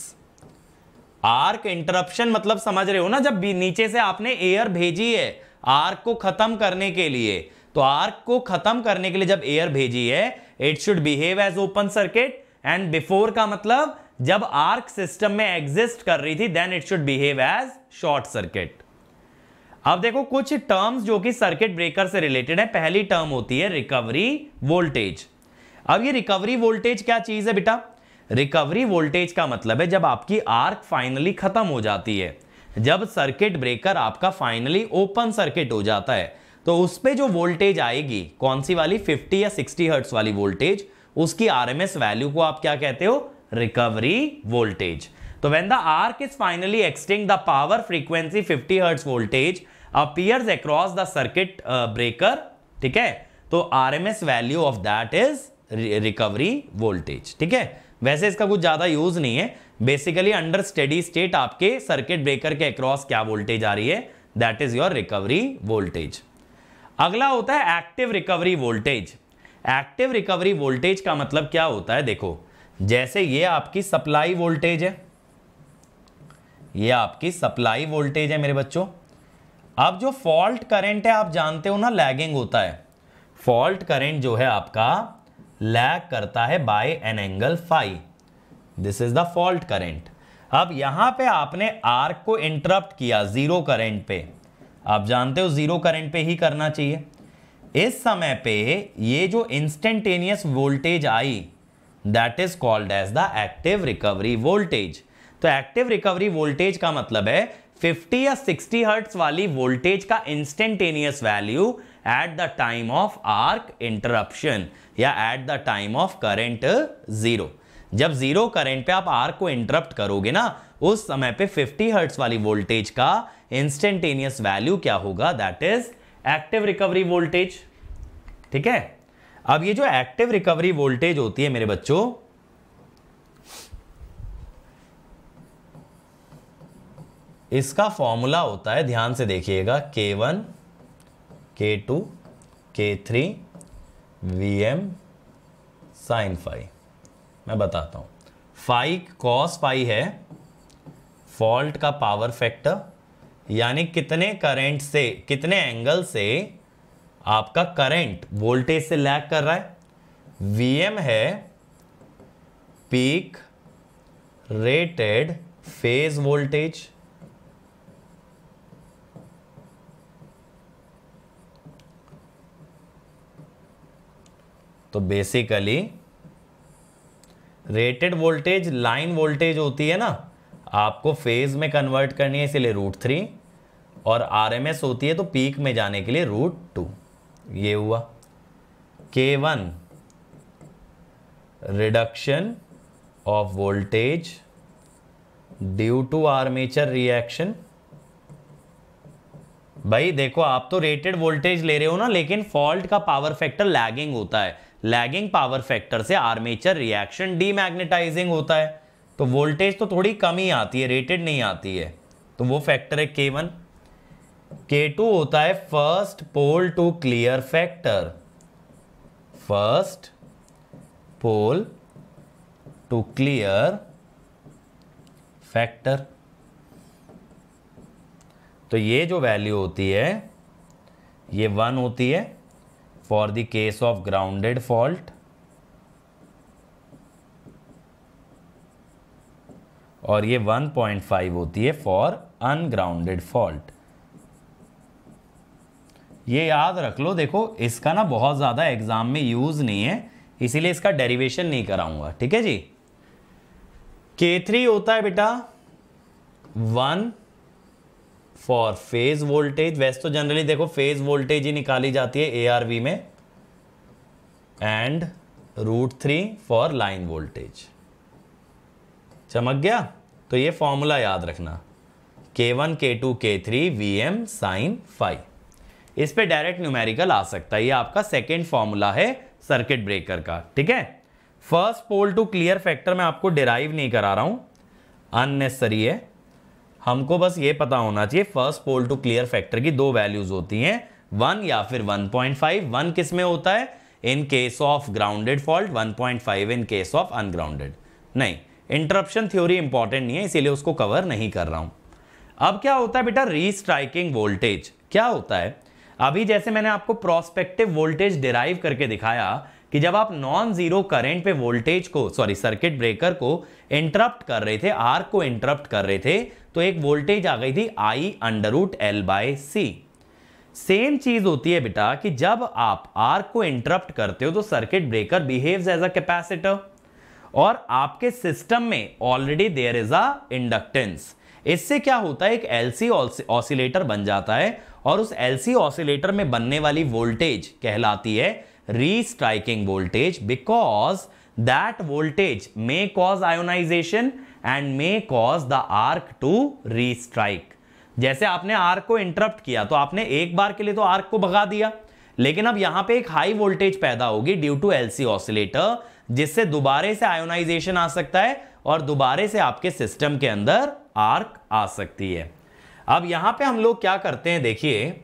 arc interruption मतलब समझ रहे हो ना जब नीचे से आपने एयर भेजी है आर्क को खत्म करने के लिए तो आर्क को खत्म करने के लिए जब एयर भेजी है it should behave as open circuit and before का मतलब जब आर्क सिस्टम में एग्जिस्ट कर रही थी then it should behave as short circuit अब देखो कुछ टर्म्स जो कि सर्किट ब्रेकर से रिलेटेड है पहली टर्म होती है रिकवरी वोल्टेज अब ये रिकवरी वोल्टेज क्या चीज है बेटा रिकवरी वोल्टेज का मतलब है जब आपकी आर्क फाइनली खत्म हो जाती है जब सर्किट ब्रेकर आपका फाइनली ओपन सर्किट हो जाता है तो उस पर जो वोल्टेज आएगी कौन सी वाली 50 या 60 हर्ट्स वाली वोल्टेज उसकी आरएमएस वैल्यू को आप क्या कहते हो रिकवरी वोल्टेज तो when the arc is finally extinguished the power frequency 50 hertz voltage appears across the circuit breaker ठीक है तो RMS value of that is recovery voltage ठीक है वैसे इसका कुछ ज्यादा यूज नहीं है बेसिकली अंडर स्टडी स्टेट आपके सर्किट ब्रेकर के अक्रॉस क्या वोल्टेज आ रही है that is your recovery voltage अगला होता है active recovery voltage active recovery voltage का मतलब क्या होता है देखो जैसे ये आपकी सप्लाई वोल्टेज है ये आपकी सप्लाई वोल्टेज है मेरे बच्चों अब जो फॉल्ट करंट है आप जानते हो ना लैगिंग होता है फॉल्ट करंट जो है आपका लैग करता है by an angle phi this is the fault current अब यहां पे आपने आर्क को इंटरप्ट किया जीरो करंट पे आप जानते हो जीरो करंट पे ही करना चाहिए इस समय पे ये जो इंस्टेंटेनियस वोल्टेज आई that is called as the active recovery voltage तो एक्टिव रिकवरी वोल्टेज का मतलब है 50 या 60 हर्ट्स वाली वोल्टेज का instantaneous value at the time of arc interruption या at the time of current zero जब जीरो करंट पे आप आर्क को इंटरप्ट करोगे ना उस समय पे 50 हर्ट्स वाली वोल्टेज का इंस्टेंटेनियस वैल्यू क्या होगा that is active recovery voltage ठीक है अब ये जो एक्टिव रिकवरी वोल्टेज होती है मेरे बच्चों इसका फॉर्मूला होता है ध्यान से देखिएगा के one K two K three V M sign मैं बताता हूं फाइव कॉस फाई है फॉल्ट का पावर फैक्टर यानी कितने करंट से कितने एंगल से आपका करंट वोल्टेज से लैग कर रहा है वीएम है पीक रेटेड फेज वोल्टेज तो basically rated voltage line voltage होती है ना आपको फेज में कन्वर्ट करनी है इसीलिए रूट थ्री और आर एम एस होती है तो पीक में जाने के लिए रूट टू ये हुआ K one reduction of voltage due to armature reaction भाई देखो आप तो रेटेड वोल्टेज ले रहे हो ना लेकिन फॉल्ट का पावर फैक्टर लैगिंग होता है लैगिंग पावर फैक्टर से आर्मेचर रिएक्शन डीमैग्नेटाइजिंग होता है तो वोल्टेज तो थोड़ी कम ही आती है रेटेड नहीं आती है तो वो फैक्टर है के वन के टू होता है first pole to clear factor first pole to clear factor तो ये जो वैल्यू होती है ये वन होती है for the case of grounded fault और ये 1.5 होती है फॉर अनग्राउंडेड फॉल्ट ये याद रख लो देखो इसका ना बहुत ज़्यादा एग्ज़ाम में यूज़ नहीं है इसीलिए इसका डेरिवेशन नहीं कराऊंगा ठीक है जी के थ्री होता है बेटा वन फॉर फेज वोल्टेज वैसे तो जनरली देखो फेज वोल्टेज ही निकाली जाती है ए आर वी में and root three for line voltage चमक गया तो ये फॉर्मूला याद रखना के one K two K three V M sine phi इस पर डायरेक्ट न्यूमेरिकल आ सकता है ये आपका सेकेंड फॉर्मूला है सर्किट ब्रेकर का ठीक है first pole to clear factor मैं आपको डिराइव नहीं करा रहा हूं अननेसरी है हमको बस ये पता होना चाहिए first pole to clear factor की दो वैल्यूज होती हैं वन या फिर 1.5 वन किस में होता है in case of grounded fault 1.5 in case of ungrounded नहीं इंटरप्शन थ्योरी इंपॉर्टेंट नहीं है इसीलिए उसको कवर नहीं कर रहा हूं अब क्या होता है बेटा रीस्ट्राइकिंग वोल्टेज क्या होता है अभी जैसे मैंने आपको प्रोस्पेक्टिव वोल्टेज डिराइव करके दिखाया कि जब आप नॉन जीरो करंट पे वोल्टेज को सॉरी सर्किट ब्रेकर को इंटरप्ट कर रहे थे आर को इंटरप्ट कर रहे थे तो एक वोल्टेज आ गई थी I under root L by C same चीज होती है बेटा कि जब आप आर को इंटरप्ट करते हो तो circuit breaker behaves as a capacitor और आपके सिस्टम में already there is a inductance इससे क्या होता है एक एलसी ऑसिलेटर बन जाता है और उस एलसी ऑसिलेटर में बनने वाली वोल्टेज कहलाती है restriking voltage because that voltage may cause ionization and may cause the arc to restrike जैसे आपने आर्क को इंटरप्ट किया तो आपने एक बार के लिए तो आर्क को भगा दिया लेकिन अब यहां पे एक हाई वोल्टेज पैदा होगी ड्यू टू एलसी ऑसिलेटर जिससे दोबारे से आयोनाइजेशन आ सकता है और दोबारे से आपके सिस्टम के अंदर आर्क आ सकती है अब यहां पे हम लोग क्या करते हैं देखिए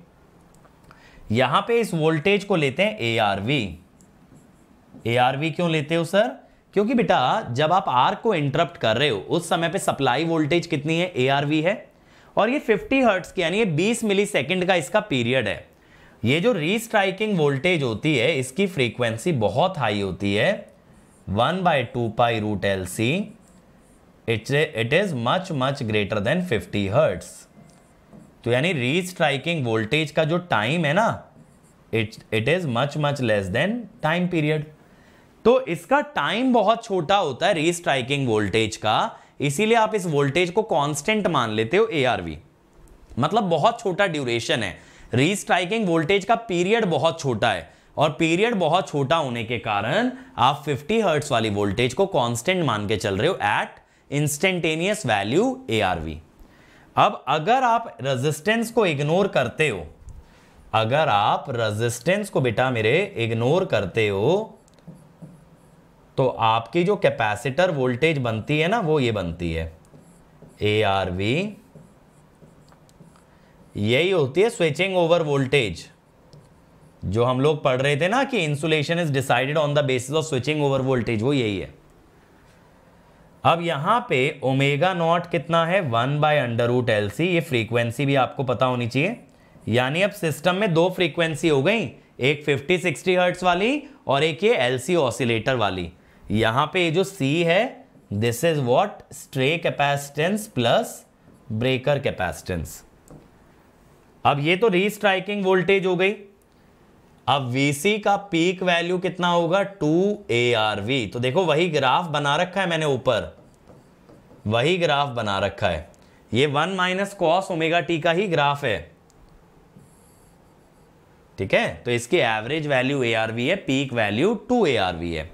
यहां पे इस वोल्टेज को लेते हैं A R V A R V क्यों लेते हो सर क्योंकि बेटा जब आप आर को इंटरप्ट कर रहे हो उस समय पे सप्लाई वोल्टेज कितनी है ए आर वी है और ये 50 हर्ट्स की यानी ये 20 मिली का इसका पीरियड है ये जो रीस्ट्राइकिंग वोल्टेज होती है इसकी फ्रीक्वेंसी बहुत हाई होती है one by two pi root L C it it is much much greater than 50 hertz तो यानी री स्ट्राइकिंग वोल्टेज का जो टाइम है ना it it is much much less than time period तो इसका टाइम बहुत छोटा होता है री स्ट्राइकिंग वोल्टेज का इसीलिए आप इस वोल्टेज को कांस्टेंट मान लेते हो ए मतलब बहुत छोटा ड्यूरेशन है री स्ट्राइकिंग वोल्टेज का पीरियड बहुत छोटा है और पीरियड बहुत छोटा होने के कारण आप 50 हर्ट्स वाली वोल्टेज को कांस्टेंट मान के चल रहे हो at instantaneous value A R V अब अगर आप रेजिस्टेंस को इग्नोर करते हो अगर आप रेजिस्टेंस को बेटा मेरे इग्नोर करते हो तो आपकी जो कैपेसिटर वोल्टेज बनती है ना वो ये बनती है ए आर वी यही होती है स्विचिंग ओवर वोल्टेज जो हम लोग पढ़ रहे थे ना कि insulation is decided on the basis of switching over voltage वो यही है अब यहाँ पे ओमेगा नॉट कितना है one by under root L C ये फ्रीक्वेंसी भी आपको पता होनी चाहिए यानी अब सिस्टम में दो फ्रीक्वेंसी हो गई एक 50 60 हर्ट्स वाली और एक ये एल सी ऑसिलेटर वाली यहाँ पे ये जो सी है this is what stray capacitance plus breaker capacitance अब ये तो रीस्ट्राइकिंग वोल्टेज हो गई अब VC का पीक वैल्यू कितना होगा टू ए तो देखो वही ग्राफ बना रखा है मैंने ऊपर वही ग्राफ बना रखा है ये one minus cos omega t का ही ग्राफ है ठीक है तो इसकी average value A R V है peak value two A R V है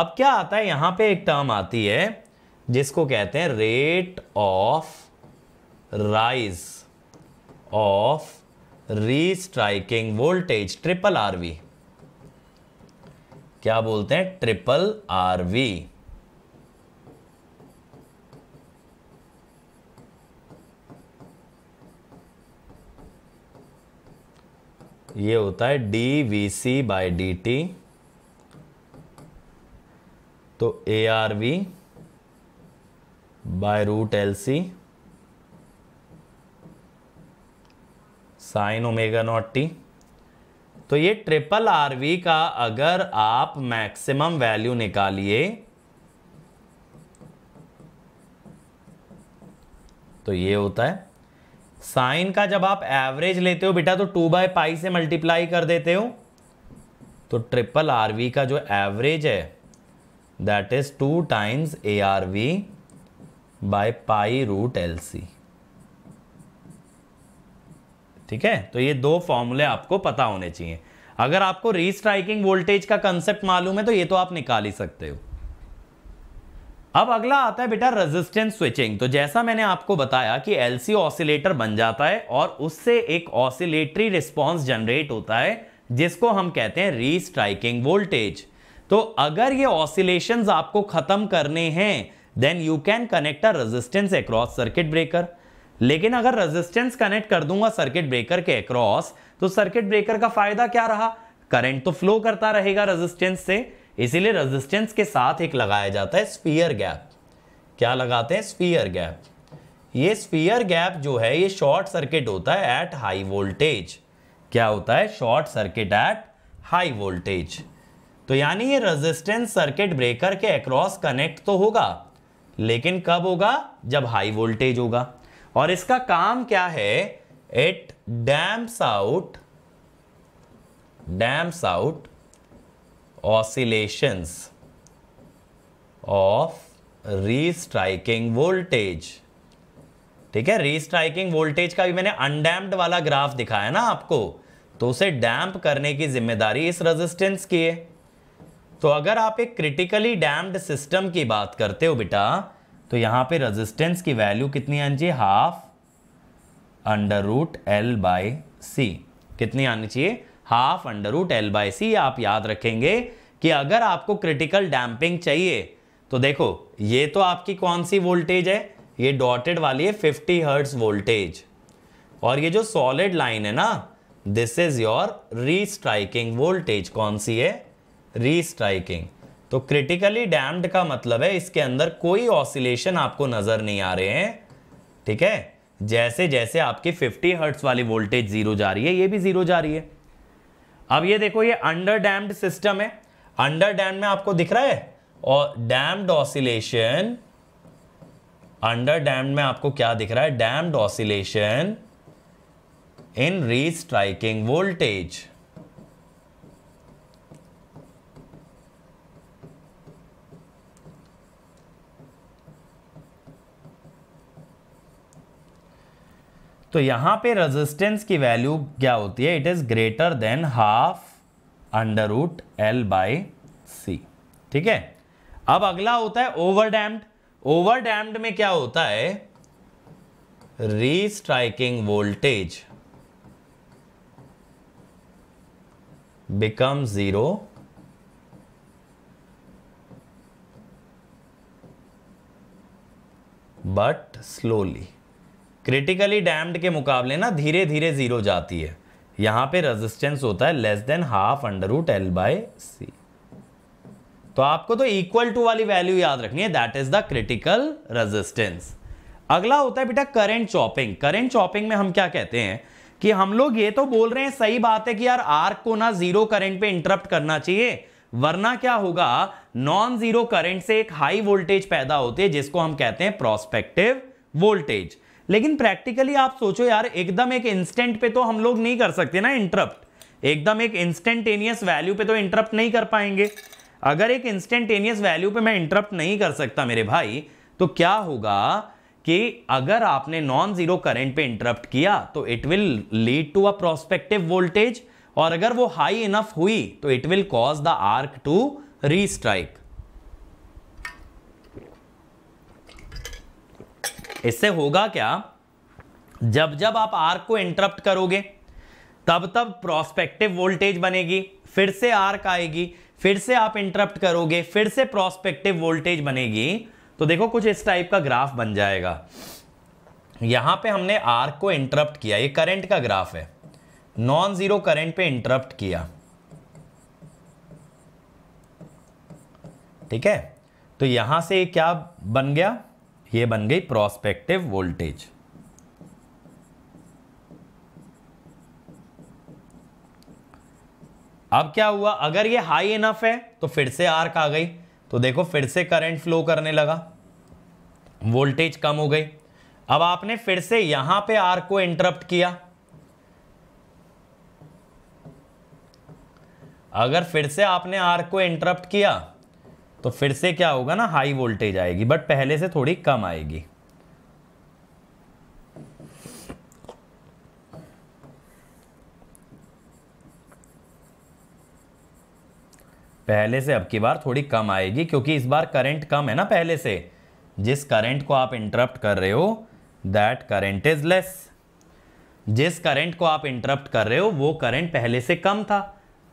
अब क्या आता है यहां पे एक टर्म आती है जिसको कहते हैं rate of rise of restriking voltage triple RV क्या बोलते हैं ट्रिपल आरवी ये होता है D V C by D T तो A R V by root L C sine omega not t तो ये ट्रिपल आर वी का अगर आप मैक्सिमम वैल्यू निकालिए तो ये होता है साइन का जब आप एवरेज लेते हो बेटा तो टू बाय पाई से मल्टीप्लाई कर देते हो तो ट्रिपल आर वी का जो एवरेज है that is two times A R V by pi root L C ठीक है तो ये दो फॉर्मूले आपको पता होने चाहिए अगर आपको रीस्ट्राइकिंग वोल्टेज का कंसेप्ट मालूम है तो ये तो आप निकाल ही सकते हो अब अगला आता है बेटा रेजिस्टेंस स्विचिंग तो जैसा मैंने आपको बताया कि एलसी ऑसिलेटर बन जाता है और उससे एक ऑसिलेटरी रिस्पॉन्स जनरेट होता है जिसको हम कहते हैं रीस्ट्राइकिंग वोल्टेज तो अगर ये ऑसिलेशन आपको खत्म करने हैं then you can connect a resistance across circuit breaker लेकिन अगर रेजिस्टेंस कनेक्ट कर दूंगा सर्किट ब्रेकर के अक्रॉस तो सर्किट ब्रेकर का फायदा क्या रहा करंट तो फ्लो करता रहेगा रेजिस्टेंस से इसीलिए रेजिस्टेंस के साथ एक लगाया जाता है स्पीयर गैप क्या लगाते हैं स्पीयर गैप ये स्पीयर गैप जो है ये शॉर्ट सर्किट होता है एट हाई वोल्टेज क्या होता है short circuit at high voltage तो यानी ये रेजिस्टेंस सर्किट ब्रेकर के अक्रॉस कनेक्ट तो होगा लेकिन कब होगा जब हाई वोल्टेज होगा और इसका काम क्या है it damps out damps out oscillations of restriking voltage ठीक है रीस्ट्राइकिंग वोल्टेज का भी मैंने अनडैम्प्ड वाला ग्राफ दिखाया ना आपको तो उसे डैम्प करने की जिम्मेदारी इस रेजिस्टेंस की है तो अगर आप एक क्रिटिकली डैम्प्ड सिस्टम की बात करते हो बेटा तो यहाँ पे रेजिस्टेंस की वैल्यू कितनी आनी चाहिए half under root L by C कितनी आनी चाहिए half under root L by C आप याद रखेंगे कि अगर आपको क्रिटिकल डैम्पिंग चाहिए तो देखो ये तो आपकी कौन सी वोल्टेज है ये डॉटेड वाली है 50 हर्ट्स वोल्टेज और ये जो सॉलिड लाइन है ना this is your restriking voltage कौन सी है रीस्ट्राइकिंग तो क्रिटिकली डैम्ड का मतलब है इसके अंदर कोई ऑसिलेशन आपको नजर नहीं आ रहे हैं ठीक है जैसे जैसे आपकी 50 हर्ट्स वाली वोल्टेज जीरो जा रही है ये भी जीरो जा रही है अब ये देखो ये अंडर डैम्ड सिस्टम है अंडर डैम्ड में आपको दिख रहा है और डैम्ड ऑसिलेशन अंडर डैम्ड में आपको क्या दिख रहा है damped oscillation in restriking voltage तो यहाँ पे रेजिस्टेंस की वैल्यू क्या होती है it is greater than half under root L by C ठीक है अब अगला होता है ओवर डैम्ड ओवर डैम्ड में क्या होता है restriking voltage become zero but slowly critically damped के मुकाबले ना धीरे धीरे ज़ीरो जाती है यहाँ पे रेजिस्टेंस होता है less than half under root L by C तो आपको तो इक्वल टू वाली वैल्यू याद रखनी है that is the critical resistance अगला होता है बेटा करंट चॉपिंग करंट चॉपिंग में हम क्या कहते हैं कि हम लोग ये तो बोल रहे हैं सही बात है कि यार आर्क को ना जीरो करंट पे इंटरप्ट करना चाहिए वरना क्या होगा नॉन जीरो करंट से एक हाई वोल्टेज पैदा होती है जिसको हम कहते हैं प्रोस्पेक्टिव वोल्टेज लेकिन प्रैक्टिकली आप सोचो यार एकदम एक इंस्टेंट पे तो हम लोग नहीं कर सकते ना इंटरप्ट एकदम एक इंस्टेंटेनियस वैल्यू पे तो इंटरप्ट नहीं कर पाएंगे अगर एक इंस्टेंटेनियस वैल्यू पे मैं इंटरप्ट नहीं कर सकता मेरे भाई तो क्या होगा कि अगर आपने नॉन जीरो करेंट पे इंटरप्ट किया तो it will lead to a prospective voltage और अगर वो हाई इनफ हुई तो it will cause the arc to restrike इससे होगा क्या जब जब आप आर्क को इंटरप्ट करोगे तब तब प्रोस्पेक्टिव वोल्टेज बनेगी फिर से आर्क आएगी फिर से आप इंटरप्ट करोगे फिर से प्रोस्पेक्टिव वोल्टेज बनेगी तो देखो कुछ इस टाइप का ग्राफ बन जाएगा यहां पे हमने आर्क को इंटरप्ट किया ये करंट का ग्राफ है नॉन जीरो करंट पे इंटरप्ट किया ठीक है तो यहां से क्या बन गया ये बन गई प्रोस्पेक्टिव वोल्टेज अब क्या हुआ अगर ये हाई इनफ है तो फिर से आर्क आ गई तो देखो फिर से करंट फ्लो करने लगा वोल्टेज कम हो गई अब आपने फिर से यहां पे आर्क को इंटरप्ट किया अगर फिर से आपने आर्क को इंटरप्ट किया तो फिर से क्या होगा ना हाई वोल्टेज आएगी बट पहले से थोड़ी कम आएगी पहले से अब की बार थोड़ी कम आएगी क्योंकि इस बार करंट कम है ना पहले से जिस करंट को आप इंटरप्ट कर रहे हो दैट करंट इज लेस जिस करंट को आप इंटरप्ट कर रहे हो वो करंट पहले से कम था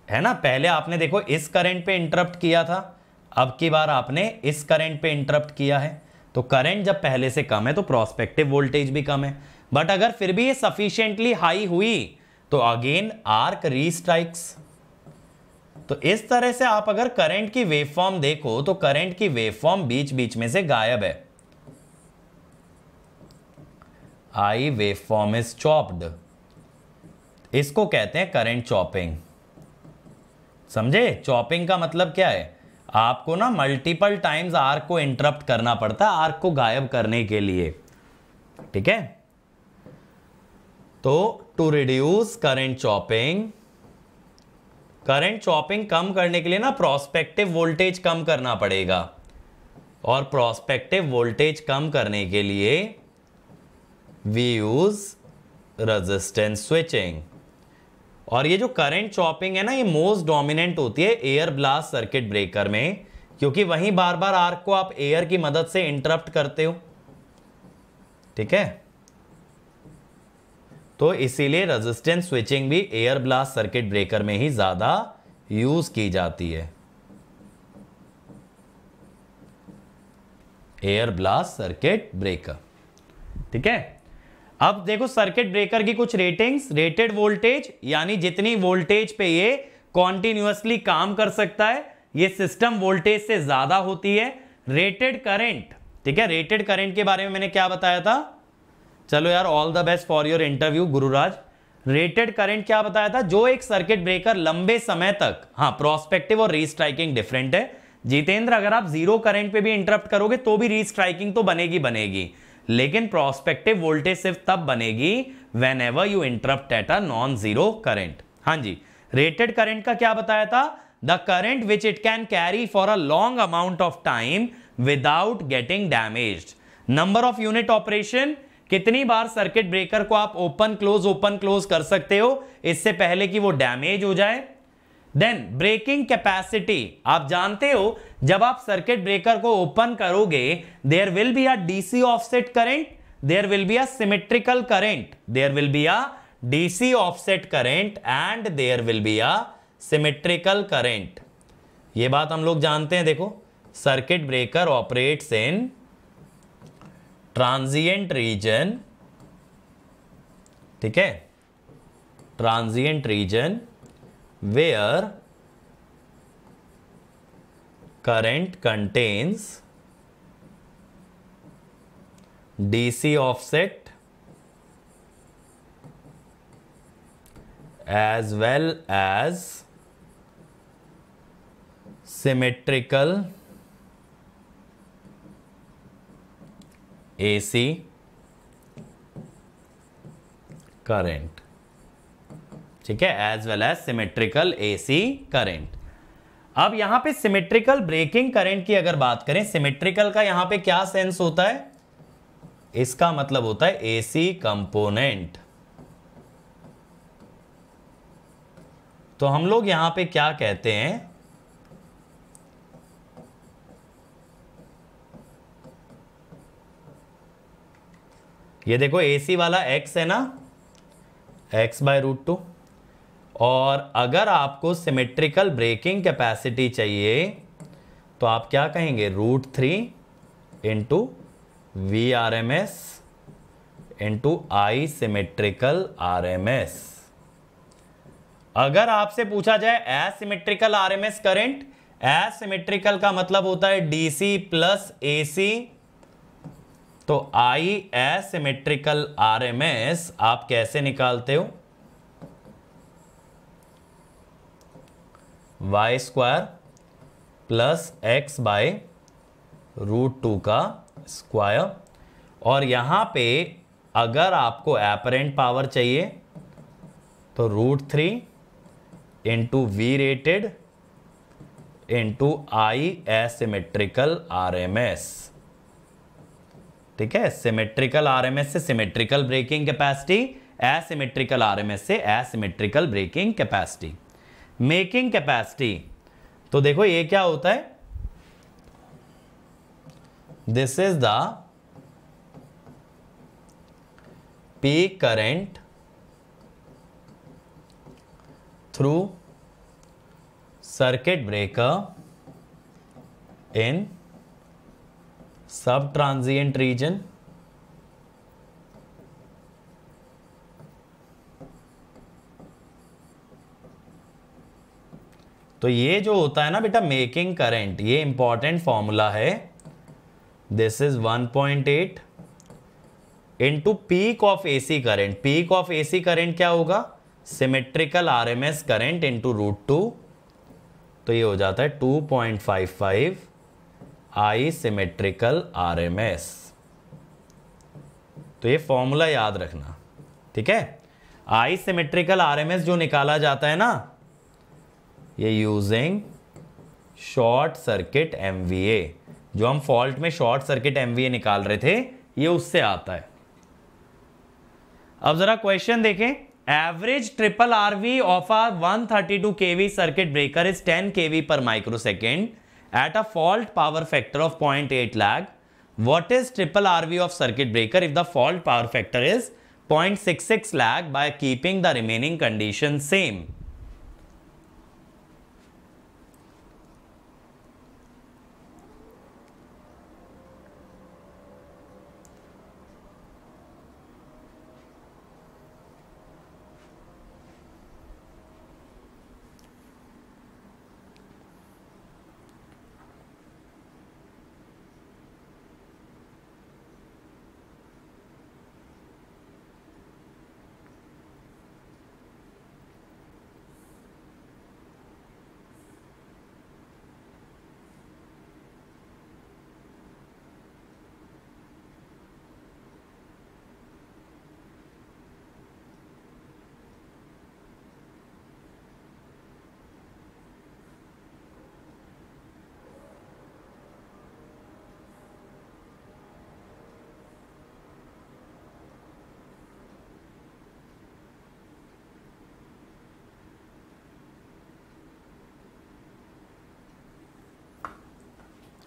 है ना पहले आपने देखो इस करंट पे इंटरप्ट किया था अब की बार आपने इस करंट पे इंटरप्ट किया है तो करंट जब पहले से कम है तो प्रोस्पेक्टिव वोल्टेज भी कम है बट अगर फिर भी ये सफिशियंटली हाई हुई तो अगेन आर्क रीस्ट्राइक्स तो इस तरह से आप अगर करंट की वेवफॉर्म देखो तो करंट की वेवफॉर्म बीच बीच में से गायब है आई वेवफॉर्म इज चॉप्ड इसको कहते हैं करंट चॉपिंग समझे चॉपिंग का मतलब क्या है आपको ना मल्टीपल टाइम्स आर्क को इंटरप्ट करना पड़ता है आर्क को गायब करने के लिए ठीक है तो to reduce current chopping current chopping कम करने के लिए ना प्रोस्पेक्टिव वोल्टेज कम करना पड़ेगा और प्रोस्पेक्टिव वोल्टेज कम करने के लिए वी यूज रेजिस्टेंस स्विचिंग और ये जो करंट चॉपिंग है ना ये मोस्ट डोमिनेंट होती है एयर ब्लास्ट सर्किट ब्रेकर में क्योंकि वहीं बार बार आर्क को आप एयर की मदद से इंटरप्ट करते हो ठीक है तो इसीलिए रेजिस्टेंस स्विचिंग भी एयर ब्लास्ट सर्किट ब्रेकर में ही ज्यादा यूज की जाती है एयर ब्लास्ट सर्किट ब्रेकर ठीक है अब देखो सर्किट ब्रेकर की कुछ रेटिंग्स रेटेड वोल्टेज यानी जितनी वोल्टेज पे ये कॉन्टिन्यूसली काम कर सकता है ये सिस्टम वोल्टेज से ज़्यादा होती है रेटेड करेंट ठीक है रेटेड करेंट के बारे में मैंने क्या बताया था चलो यार all the best for your interview Gururaj rated current क्या बताया था जो एक सर्किट ब्रेकर लंबे समय तक हाँ प्रोस्पेक्टिव और रीस्ट्राइकिंग डिफरेंट है जितेंद्र अगर आप जीरो करंट पे भी इंटरप्ट करोगे तो भी रीस्ट्राइकिंग तो बनेगी बनेगी लेकिन प्रोस्पेक्टिव वोल्टेज सिर्फ तब बनेगी whenever you interrupt at a non zero current हाँ जी रेटेड करेंट का क्या बताया था the current which it can carry for a long amount of time without getting damage number of unit operation कितनी बार सर्किट ब्रेकर को आप ओपन क्लोज ओपन क्लोज कर सकते हो इससे पहले कि वो डैमेज हो जाए देन ब्रेकिंग कैपेसिटी आप जानते हो जब आप सर्किट ब्रेकर को ओपन करोगे there will be a DC offset current there will be a symmetrical current there will be a DC offset current and there will be a symmetrical current ये बात हम लोग जानते हैं देखो circuit breaker operates in transient region ठीक है transient region where current contains DC offset as well as symmetrical AC current. ठीक है as well as symmetrical AC current अब यहां पे सिमेट्रिकल ब्रेकिंग करंट की अगर बात करें सिमेट्रिकल का यहां पे क्या सेंस होता है इसका मतलब होता है एसी कंपोनेंट तो हम लोग यहां पे क्या कहते हैं ये देखो एसी वाला एक्स है ना एक्स बाय रूट टू और अगर आपको सिमेट्रिकल ब्रेकिंग कैपेसिटी चाहिए तो आप क्या कहेंगे root three into V R M S into I symmetrical R M S अगर आपसे पूछा जाए asymmetrical R M S current asymmetrical का मतलब होता है डीसी प्लस एसी तो I asymmetrical R M S आप कैसे निकालते हो Y square plus X by root two का स्क्वायर और यहाँ पे अगर आपको एपरेंट पावर चाहिए तो root three into V rated into I asymmetrical R M S ठीक है सिमेट्रिकल आर एम एस से symmetrical breaking capacity asymmetrical R M S से asymmetrical breaking capacity making capacity तो देखो ये क्या होता है this is the peak current through circuit breaker in sub transient reason तो ये जो होता है ना बेटा मेकिंग करंट ये इंपॉर्टेंट फॉर्मूला है this is 1.8 point eight into peak of AC current peak of AC current क्या होगा symmetrical R M S current into root two तो ये हो जाता है 2.55 point five five I symmetrical S तो ये फॉर्मूला याद रखना ठीक है I symmetrical R M S जो निकाला जाता है ना ये यूजिंग शॉर्ट सर्किट एम जो हम फॉल्ट में शॉर्ट सर्किट एम निकाल रहे थे ये उससे आता है अब जरा क्वेश्चन देखें average triple R V of R 132 thirty two KV circuit breaker is के KV per microsecond at a fault power factor of point eight is triple R V of circuit breaker if the fault power factor is point six six lag by keeping the remaining condition same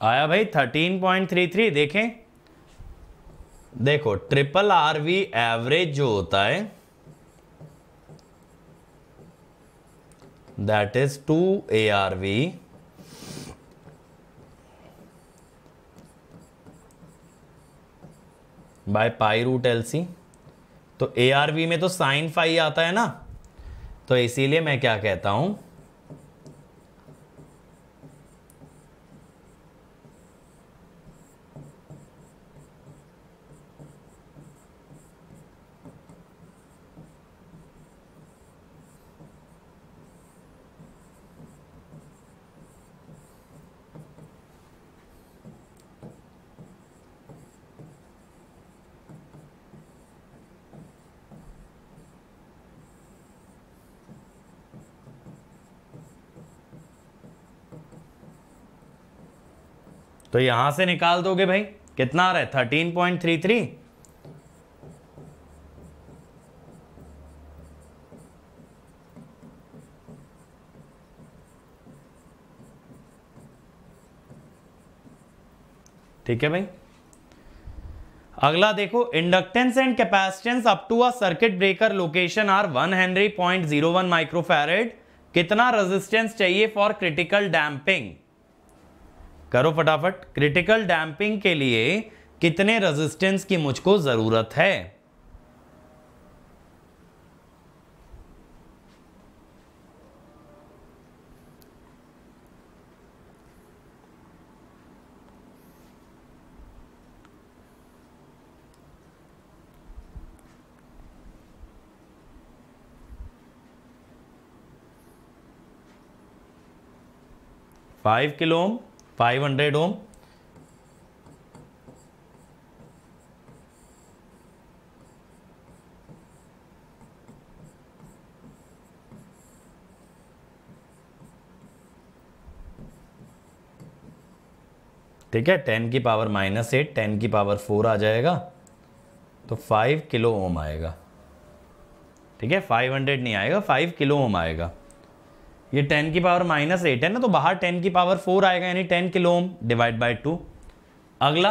आया भाई thirteen point three three देखें देखो triple R V average जो होता है that is two A R V by pi root L C तो A R V में तो साइन फाइव आता है ना तो इसीलिए मैं क्या कहता हूं तो यहां से निकाल दोगे भाई कितना आ रहा है थर्टीन पॉइंट थ्री थ्री ठीक है भाई अगला देखो inductance and capacitance up to a circuit breaker location are one henry point zero one microfarad कितना रेजिस्टेंस चाहिए फॉर क्रिटिकल डैम्पिंग करो फटाफट क्रिटिकल डैम्पिंग के लिए कितने रेजिस्टेंस की मुझको ज़रूरत है five kilohm five hundred ohm ठीक है टेन की पावर माइनस एट टेन की पावर फोर आ जाएगा तो फाइव किलो ओम आएगा ठीक है फाइव हंड्रेड नहीं आएगा फाइव किलो ओम आएगा ये टेन की पावर माइनस एट है ना तो बाहर टेन की पावर फोर आएगा यानी ten kilo ohm divide by two अगला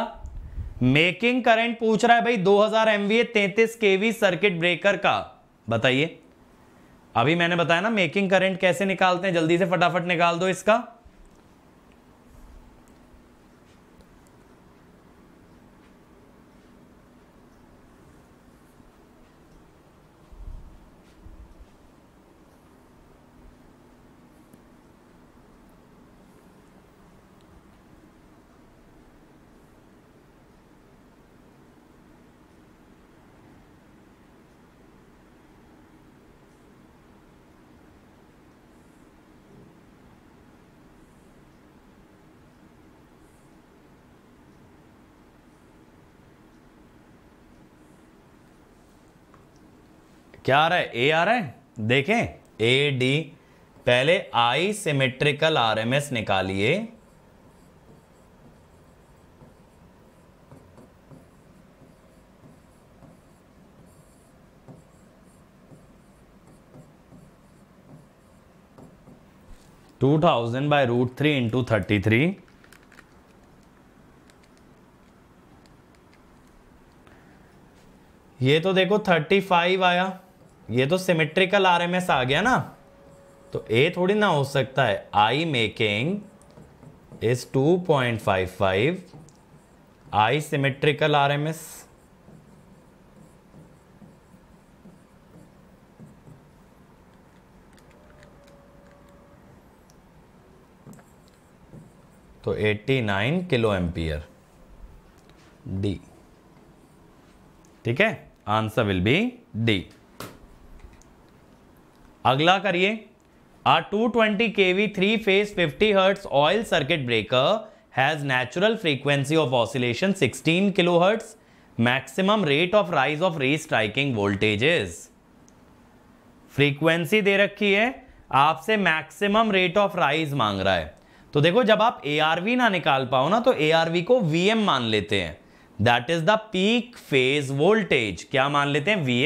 मेकिंग करंट पूछ रहा है भाई 2000 हजार एमवीए तैतीस केवी सर्किट ब्रेकर का बताइए अभी मैंने बताया ना मेकिंग करंट कैसे निकालते हैं जल्दी से फटाफट निकाल दो इसका क्या आ रहा है ए आ रहा है देखें ए डी पहले आई सिमेट्रिकल आरएमएस निकालिए two thousand by root three into thirty three ये तो देखो थर्टी फाइव आया ये तो सिमेट्रिकल आर एम एस आ गया ना तो ए थोड़ी ना हो सकता है I making is two point five five I symmetrical R M S तो 89 किलो एम्पियर डी ठीक है आंसर विल बी डी अगला करिए आ 220 twenty K V three phase fifty hertz oil circuit breaker has natural frequency of oscillation 16 kilo hertz maximum rate of rise of restriking voltages frequency दे रखी है आपसे maximum rate of rise मांग रहा है तो देखो जब आप ए ना निकाल पाओ ना तो ए को वी मान लेते हैं that is the peak phase voltage क्या मान लेते हैं V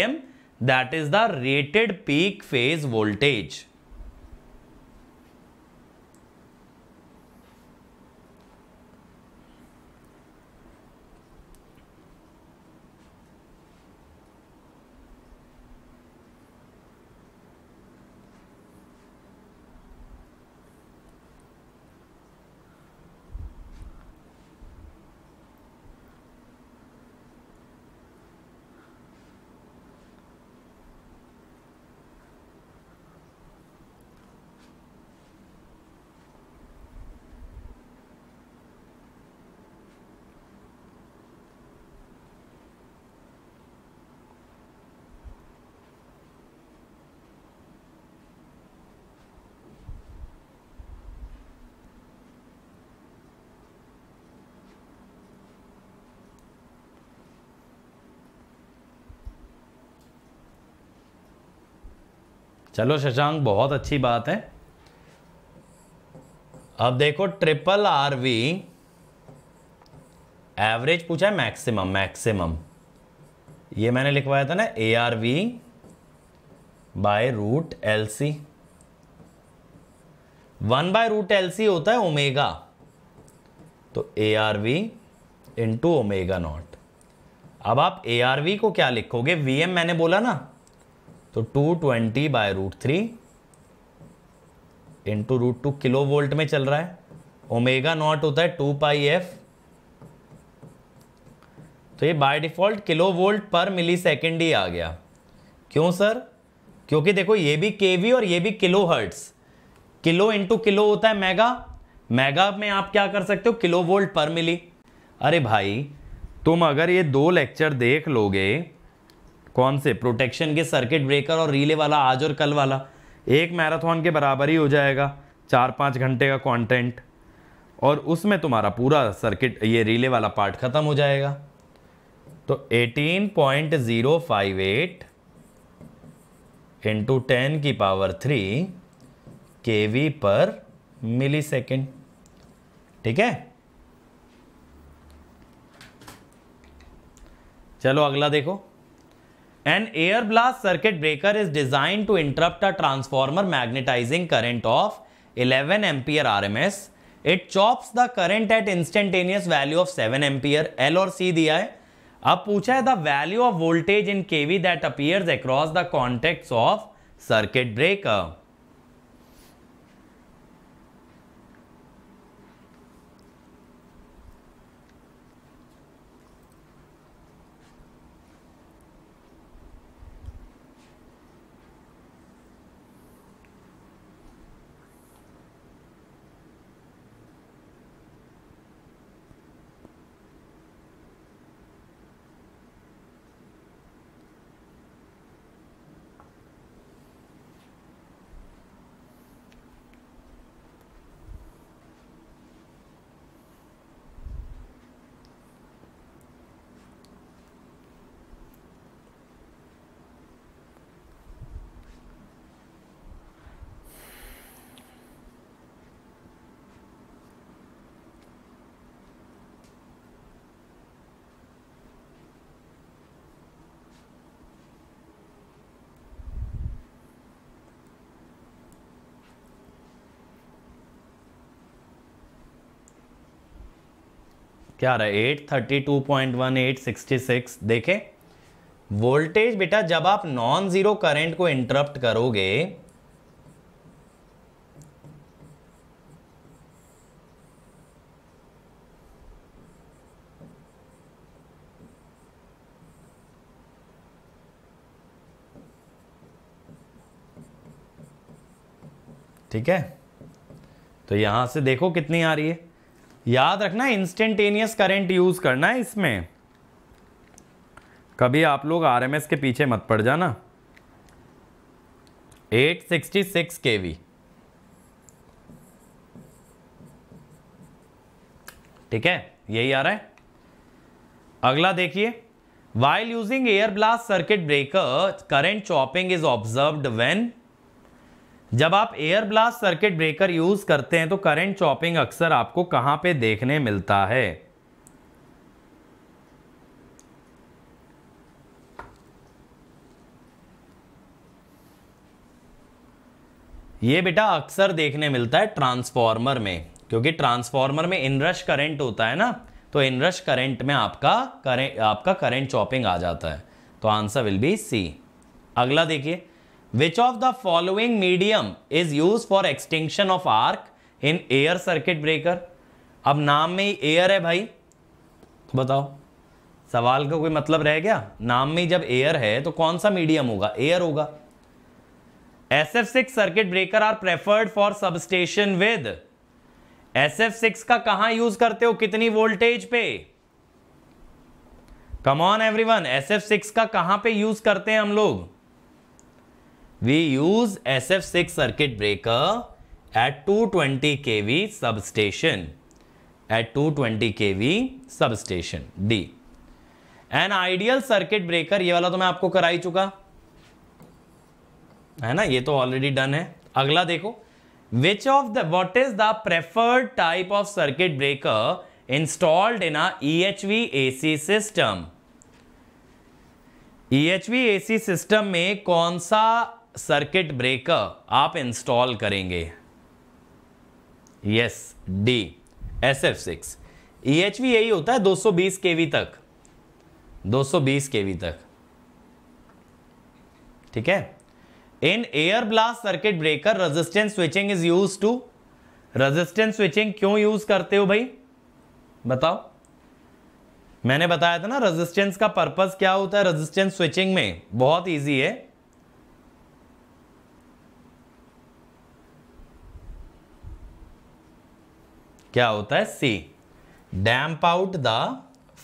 that is the rated peak phase voltage. चलो शशांक बहुत अच्छी बात है अब देखो ट्रिपल आर वी एवरेज पूछा है मैक्सिमम मैक्सिमम ये मैंने लिखवाया था ना A R V by root L C one by root L C होता है ओमेगा तो A R V into omega not अब आप ए आर वी को क्या लिखोगे वी एम मैंने बोला ना तो two twenty by root three into root two kilo volt में चल रहा है ओमेगा नॉट होता है टू पाई एफ तो ये बाय डिफॉल्ट किलो वोल्ट पर मिली सेकेंड ही आ गया क्यों सर क्योंकि देखो ये भी केवी और ये भी kilo hertz kilo into kilo होता है मेगा मेगा में आप क्या कर सकते हो किलो वोल्ट पर मिली अरे भाई तुम अगर ये दो लेक्चर देख लोगे कौन से प्रोटेक्शन के सर्किट ब्रेकर और रीले वाला आज और कल वाला एक मैराथन के बराबर ही हो जाएगा चार पाँच घंटे का कॉन्टेंट और उसमें तुम्हारा पूरा सर्किट ये रीले वाला पार्ट ख़त्म हो जाएगा तो 18.058 इंटू टेन की पावर थ्री के वी पर मिली सेकेंड ठीक है चलो अगला देखो An air blast circuit breaker is designed to interrupt a transformer magnetizing current of 11 ampere RMS. It chops the current at instantaneous value of 7 ampere. L और C दिया है अब पूछा है the value of voltage in KV that appears across the contacts of circuit breaker क्या आ रहा है at thirty two point one eight sixty six देखे वोल्टेज बेटा जब आप नॉन ज़ीरो करंट को इंटरप्ट करोगे ठीक है तो यहां से देखो कितनी आ रही है याद रखना इंस्टेंटेनियस करंट यूज करना है इसमें कभी आप लोग आरएमएस के पीछे मत पड़ जाना 866 केवी ठीक है यही आ रहा है अगला देखिए while using air blast circuit breaker current chopping is observed when जब आप air blast circuit breaker use करते हैं तो करंट चॉपिंग अक्सर आपको कहां पे देखने मिलता है ये बेटा अक्सर देखने मिलता है ट्रांसफॉर्मर में क्योंकि ट्रांसफॉर्मर में इनरश करंट होता है ना तो इनरश करंट में आपका करें आपका करंट चॉपिंग आ जाता है तो आंसर विल बी सी अगला देखिए which of the following medium is use for extinction of arc in air circuit breaker अब नाम में ही एयर है भाई तो बताओ सवाल का कोई मतलब रह गया नाम में जब एयर है तो कौन सा मीडियम होगा एयर होगा S F six circuit breaker are preferred for substation with S F six का कहां यूज करते हो कितनी वोल्टेज पे come on everyone S F six का कहां पे यूज करते हैं हम लोग we use sf6 circuit breaker at 220 kv substation at 220 kv substation d an ideal circuit breaker ये वाला तो मैं आपको करा ही चुका है ना ये तो ऑलरेडी डन है अगला देखो which of the what is the preferred type of circuit breaker installed in E H V A C system E H EHV AC system में कौन सा सर्किट ब्रेकर आप इंस्टॉल करेंगे yes D S F six E H यही होता है 220 केवी तक 220 केवी तक ठीक है in air blast circuit breaker resistance switching is use to resistance switching क्यों यूज करते हो भाई बताओ मैंने बताया था ना रेजिस्टेंस का पर्पस क्या होता है रेजिस्टेंस स्विचिंग में बहुत इजी है क्या होता है C damp out the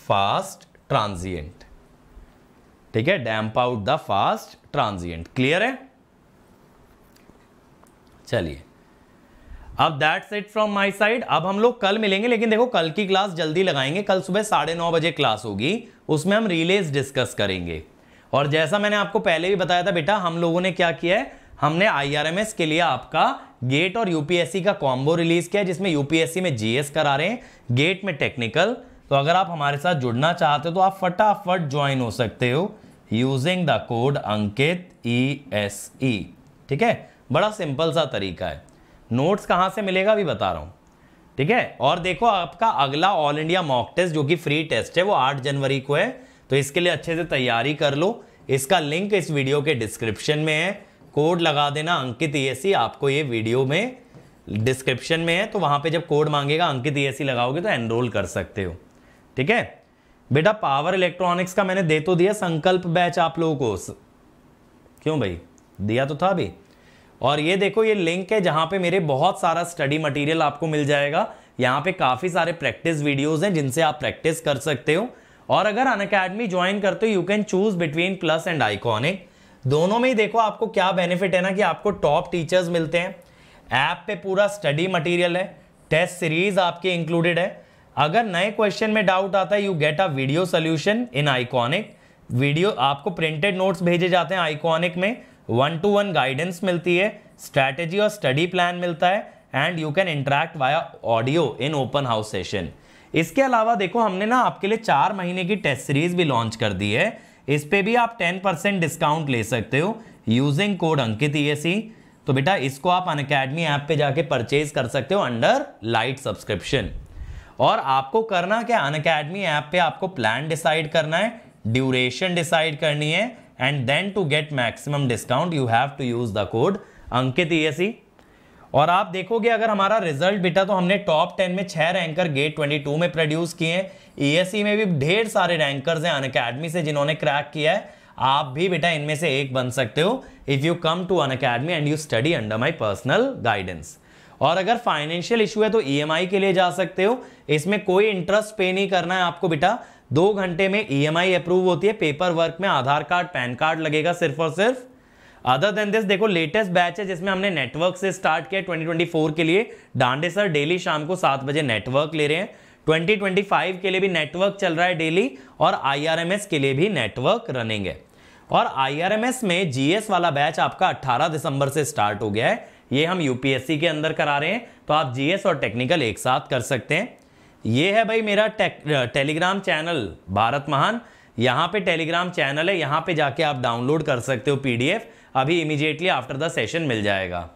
fast transient ठीक है damp out the fast transient clear है चलिए अब that's it from my side अब हम लोग कल मिलेंगे लेकिन देखो कल की क्लास जल्दी लगाएंगे कल सुबह साढ़े नौ बजे क्लास होगी उसमें हम रिलेज डिस्कस करेंगे और जैसा मैंने आपको पहले भी बताया था बेटा हम लोगों ने क्या किया है हमने आईआरएमएस के लिए आपका गेट और यूपीएससी का कॉम्बो रिलीज किया जिसमें यूपीएससी में जीएस करा रहे हैं गेट में टेक्निकल तो अगर आप हमारे साथ जुड़ना चाहते हो तो आप फटाफट ज्वाइन हो सकते हो using the code Ankit E S E ठीक है बड़ा सिंपल सा तरीका है नोट्स कहाँ से मिलेगा भी बता रहा हूँ ठीक है और देखो आपका अगला ऑल इंडिया मॉक टेस्ट जो कि फ्री टेस्ट है वो आठ जनवरी को है तो इसके लिए अच्छे से तैयारी कर लो इसका लिंक इस वीडियो के डिस्क्रिप्शन में है कोड लगा देना अंकित ई e आपको ये वीडियो में डिस्क्रिप्शन में है तो वहाँ पे जब कोड मांगेगा अंकित ई e लगाओगे तो एनरोल कर सकते हो ठीक है बेटा पावर इलेक्ट्रॉनिक्स का मैंने दे तो दिया संकल्प बैच आप लोगों को क्यों भाई दिया तो था अभी और ये देखो ये लिंक है जहाँ पे मेरे बहुत सारा स्टडी मटेरियल आपको मिल जाएगा यहाँ पे काफ़ी सारे प्रैक्टिस वीडियोस हैं जिनसे आप प्रैक्टिस कर सकते हो और अगर अन अकेडमी ज्वाइन करते हो you can choose between plus and iconic दोनों में ही देखो आपको क्या बेनिफिट है ना कि आपको टॉप टीचर्स मिलते हैं ऐप पे पूरा स्टडी मटेरियल है टेस्ट सीरीज आपके इंक्लूडेड है अगर नए क्वेश्चन में डाउट आता है you get a video solution in iconic video आपको प्रिंटेड नोट्स भेजे जाते हैं आइकॉनिक में वन टू वन गाइडेंस मिलती है स्ट्रैटेजी और स्टडी प्लान मिलता है and you can interact via audio in open house session इसके अलावा देखो हमने ना आपके लिए चार महीने की टेस्ट सीरीज भी लॉन्च कर दी है इस पर भी आप टेन परसेंट डिस्काउंट ले सकते हो using code Ankit E e तो बेटा इसको आप अन अकेडमी ऐप पे जाके परचेज कर सकते हो अंडर लाइट सब्सक्रिप्शन और आपको करना क्या अन अकेडमी ऐप पे आपको प्लान डिसाइड करना है ड्यूरेशन डिसाइड करनी है and then to get maximum discount you have to use the code Ankit E e और आप देखोगे अगर हमारा रिजल्ट बेटा तो हमने टॉप टेन में छह रैंकर गेट ट्वेंटी टू में प्रोड्यूस किए हैं सी e e में भी ढेर सारे रैंकर्स हैं अन अकेडमी से जिन्होंने क्रैक किया है आप भी बेटा इनमें से एक बन सकते हो if you come to Unacademy and you study under my personal guidance और अगर फाइनेंशियल इशू है तो ई e के लिए जा सकते हो इसमें कोई इंटरेस्ट पे नहीं करना है आपको बेटा दो घंटे में ई अप्रूव होती है पेपर वर्क में आधार कार्ड पैन कार्ड लगेगा सिर्फ और सिर्फ अदर देन दिस देखो लेटेस्ट बैच है जिसमें हमने नेटवर्क से स्टार्ट किया 2024 के लिए डांडे सर डेली शाम को सात बजे नेटवर्क ले रहे हैं 2025 के लिए भी नेटवर्क चल रहा है डेली और आईआरएमएस के लिए भी नेटवर्क रनिंग है और आईआरएमएस में जीएस वाला बैच आपका 18 दिसंबर से स्टार्ट हो गया है ये हम यूपीएससी के अंदर करा रहे हैं तो आप जीएस और टेक्निकल एक साथ कर सकते हैं ये है भाई मेरा टेलीग्राम चैनल भारत महान यहाँ पे टेलीग्राम चैनल है यहाँ पे जाके आप डाउनलोड कर सकते हो पीडीएफ अभी इमीजिएटली आफ्टर द सेशन मिल जाएगा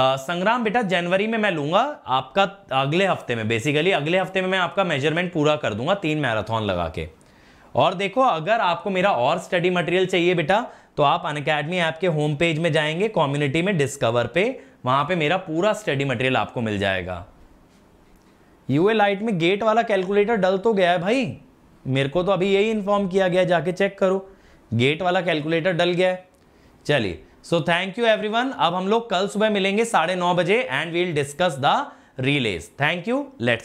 Uh, संग्राम बेटा जनवरी में मैं लूंगा आपका अगले हफ्ते में बेसिकली अगले हफ्ते में मैं आपका मेजरमेंट पूरा कर दूंगा तीन मैराथन लगा के और देखो अगर आपको मेरा और स्टडी मटेरियल चाहिए बेटा तो आप अन अकेडमी ऐप के होम पेज में जाएंगे कम्युनिटी में डिस्कवर पे वहां पे मेरा पूरा स्टडी मटेरियल आपको मिल जाएगा यू ए लाइट में गेट वाला कैलकुलेटर डल तो गया है भाई मेरे को तो अभी यही इन्फॉर्म किया गया जाके चेक करो गेट वाला कैलकुलेटर डल गया है चलिए सो थैंक यू एवरीवन अब हम लोग कल सुबह मिलेंगे साढ़े नौ बजे and we'll discuss the release thank you let's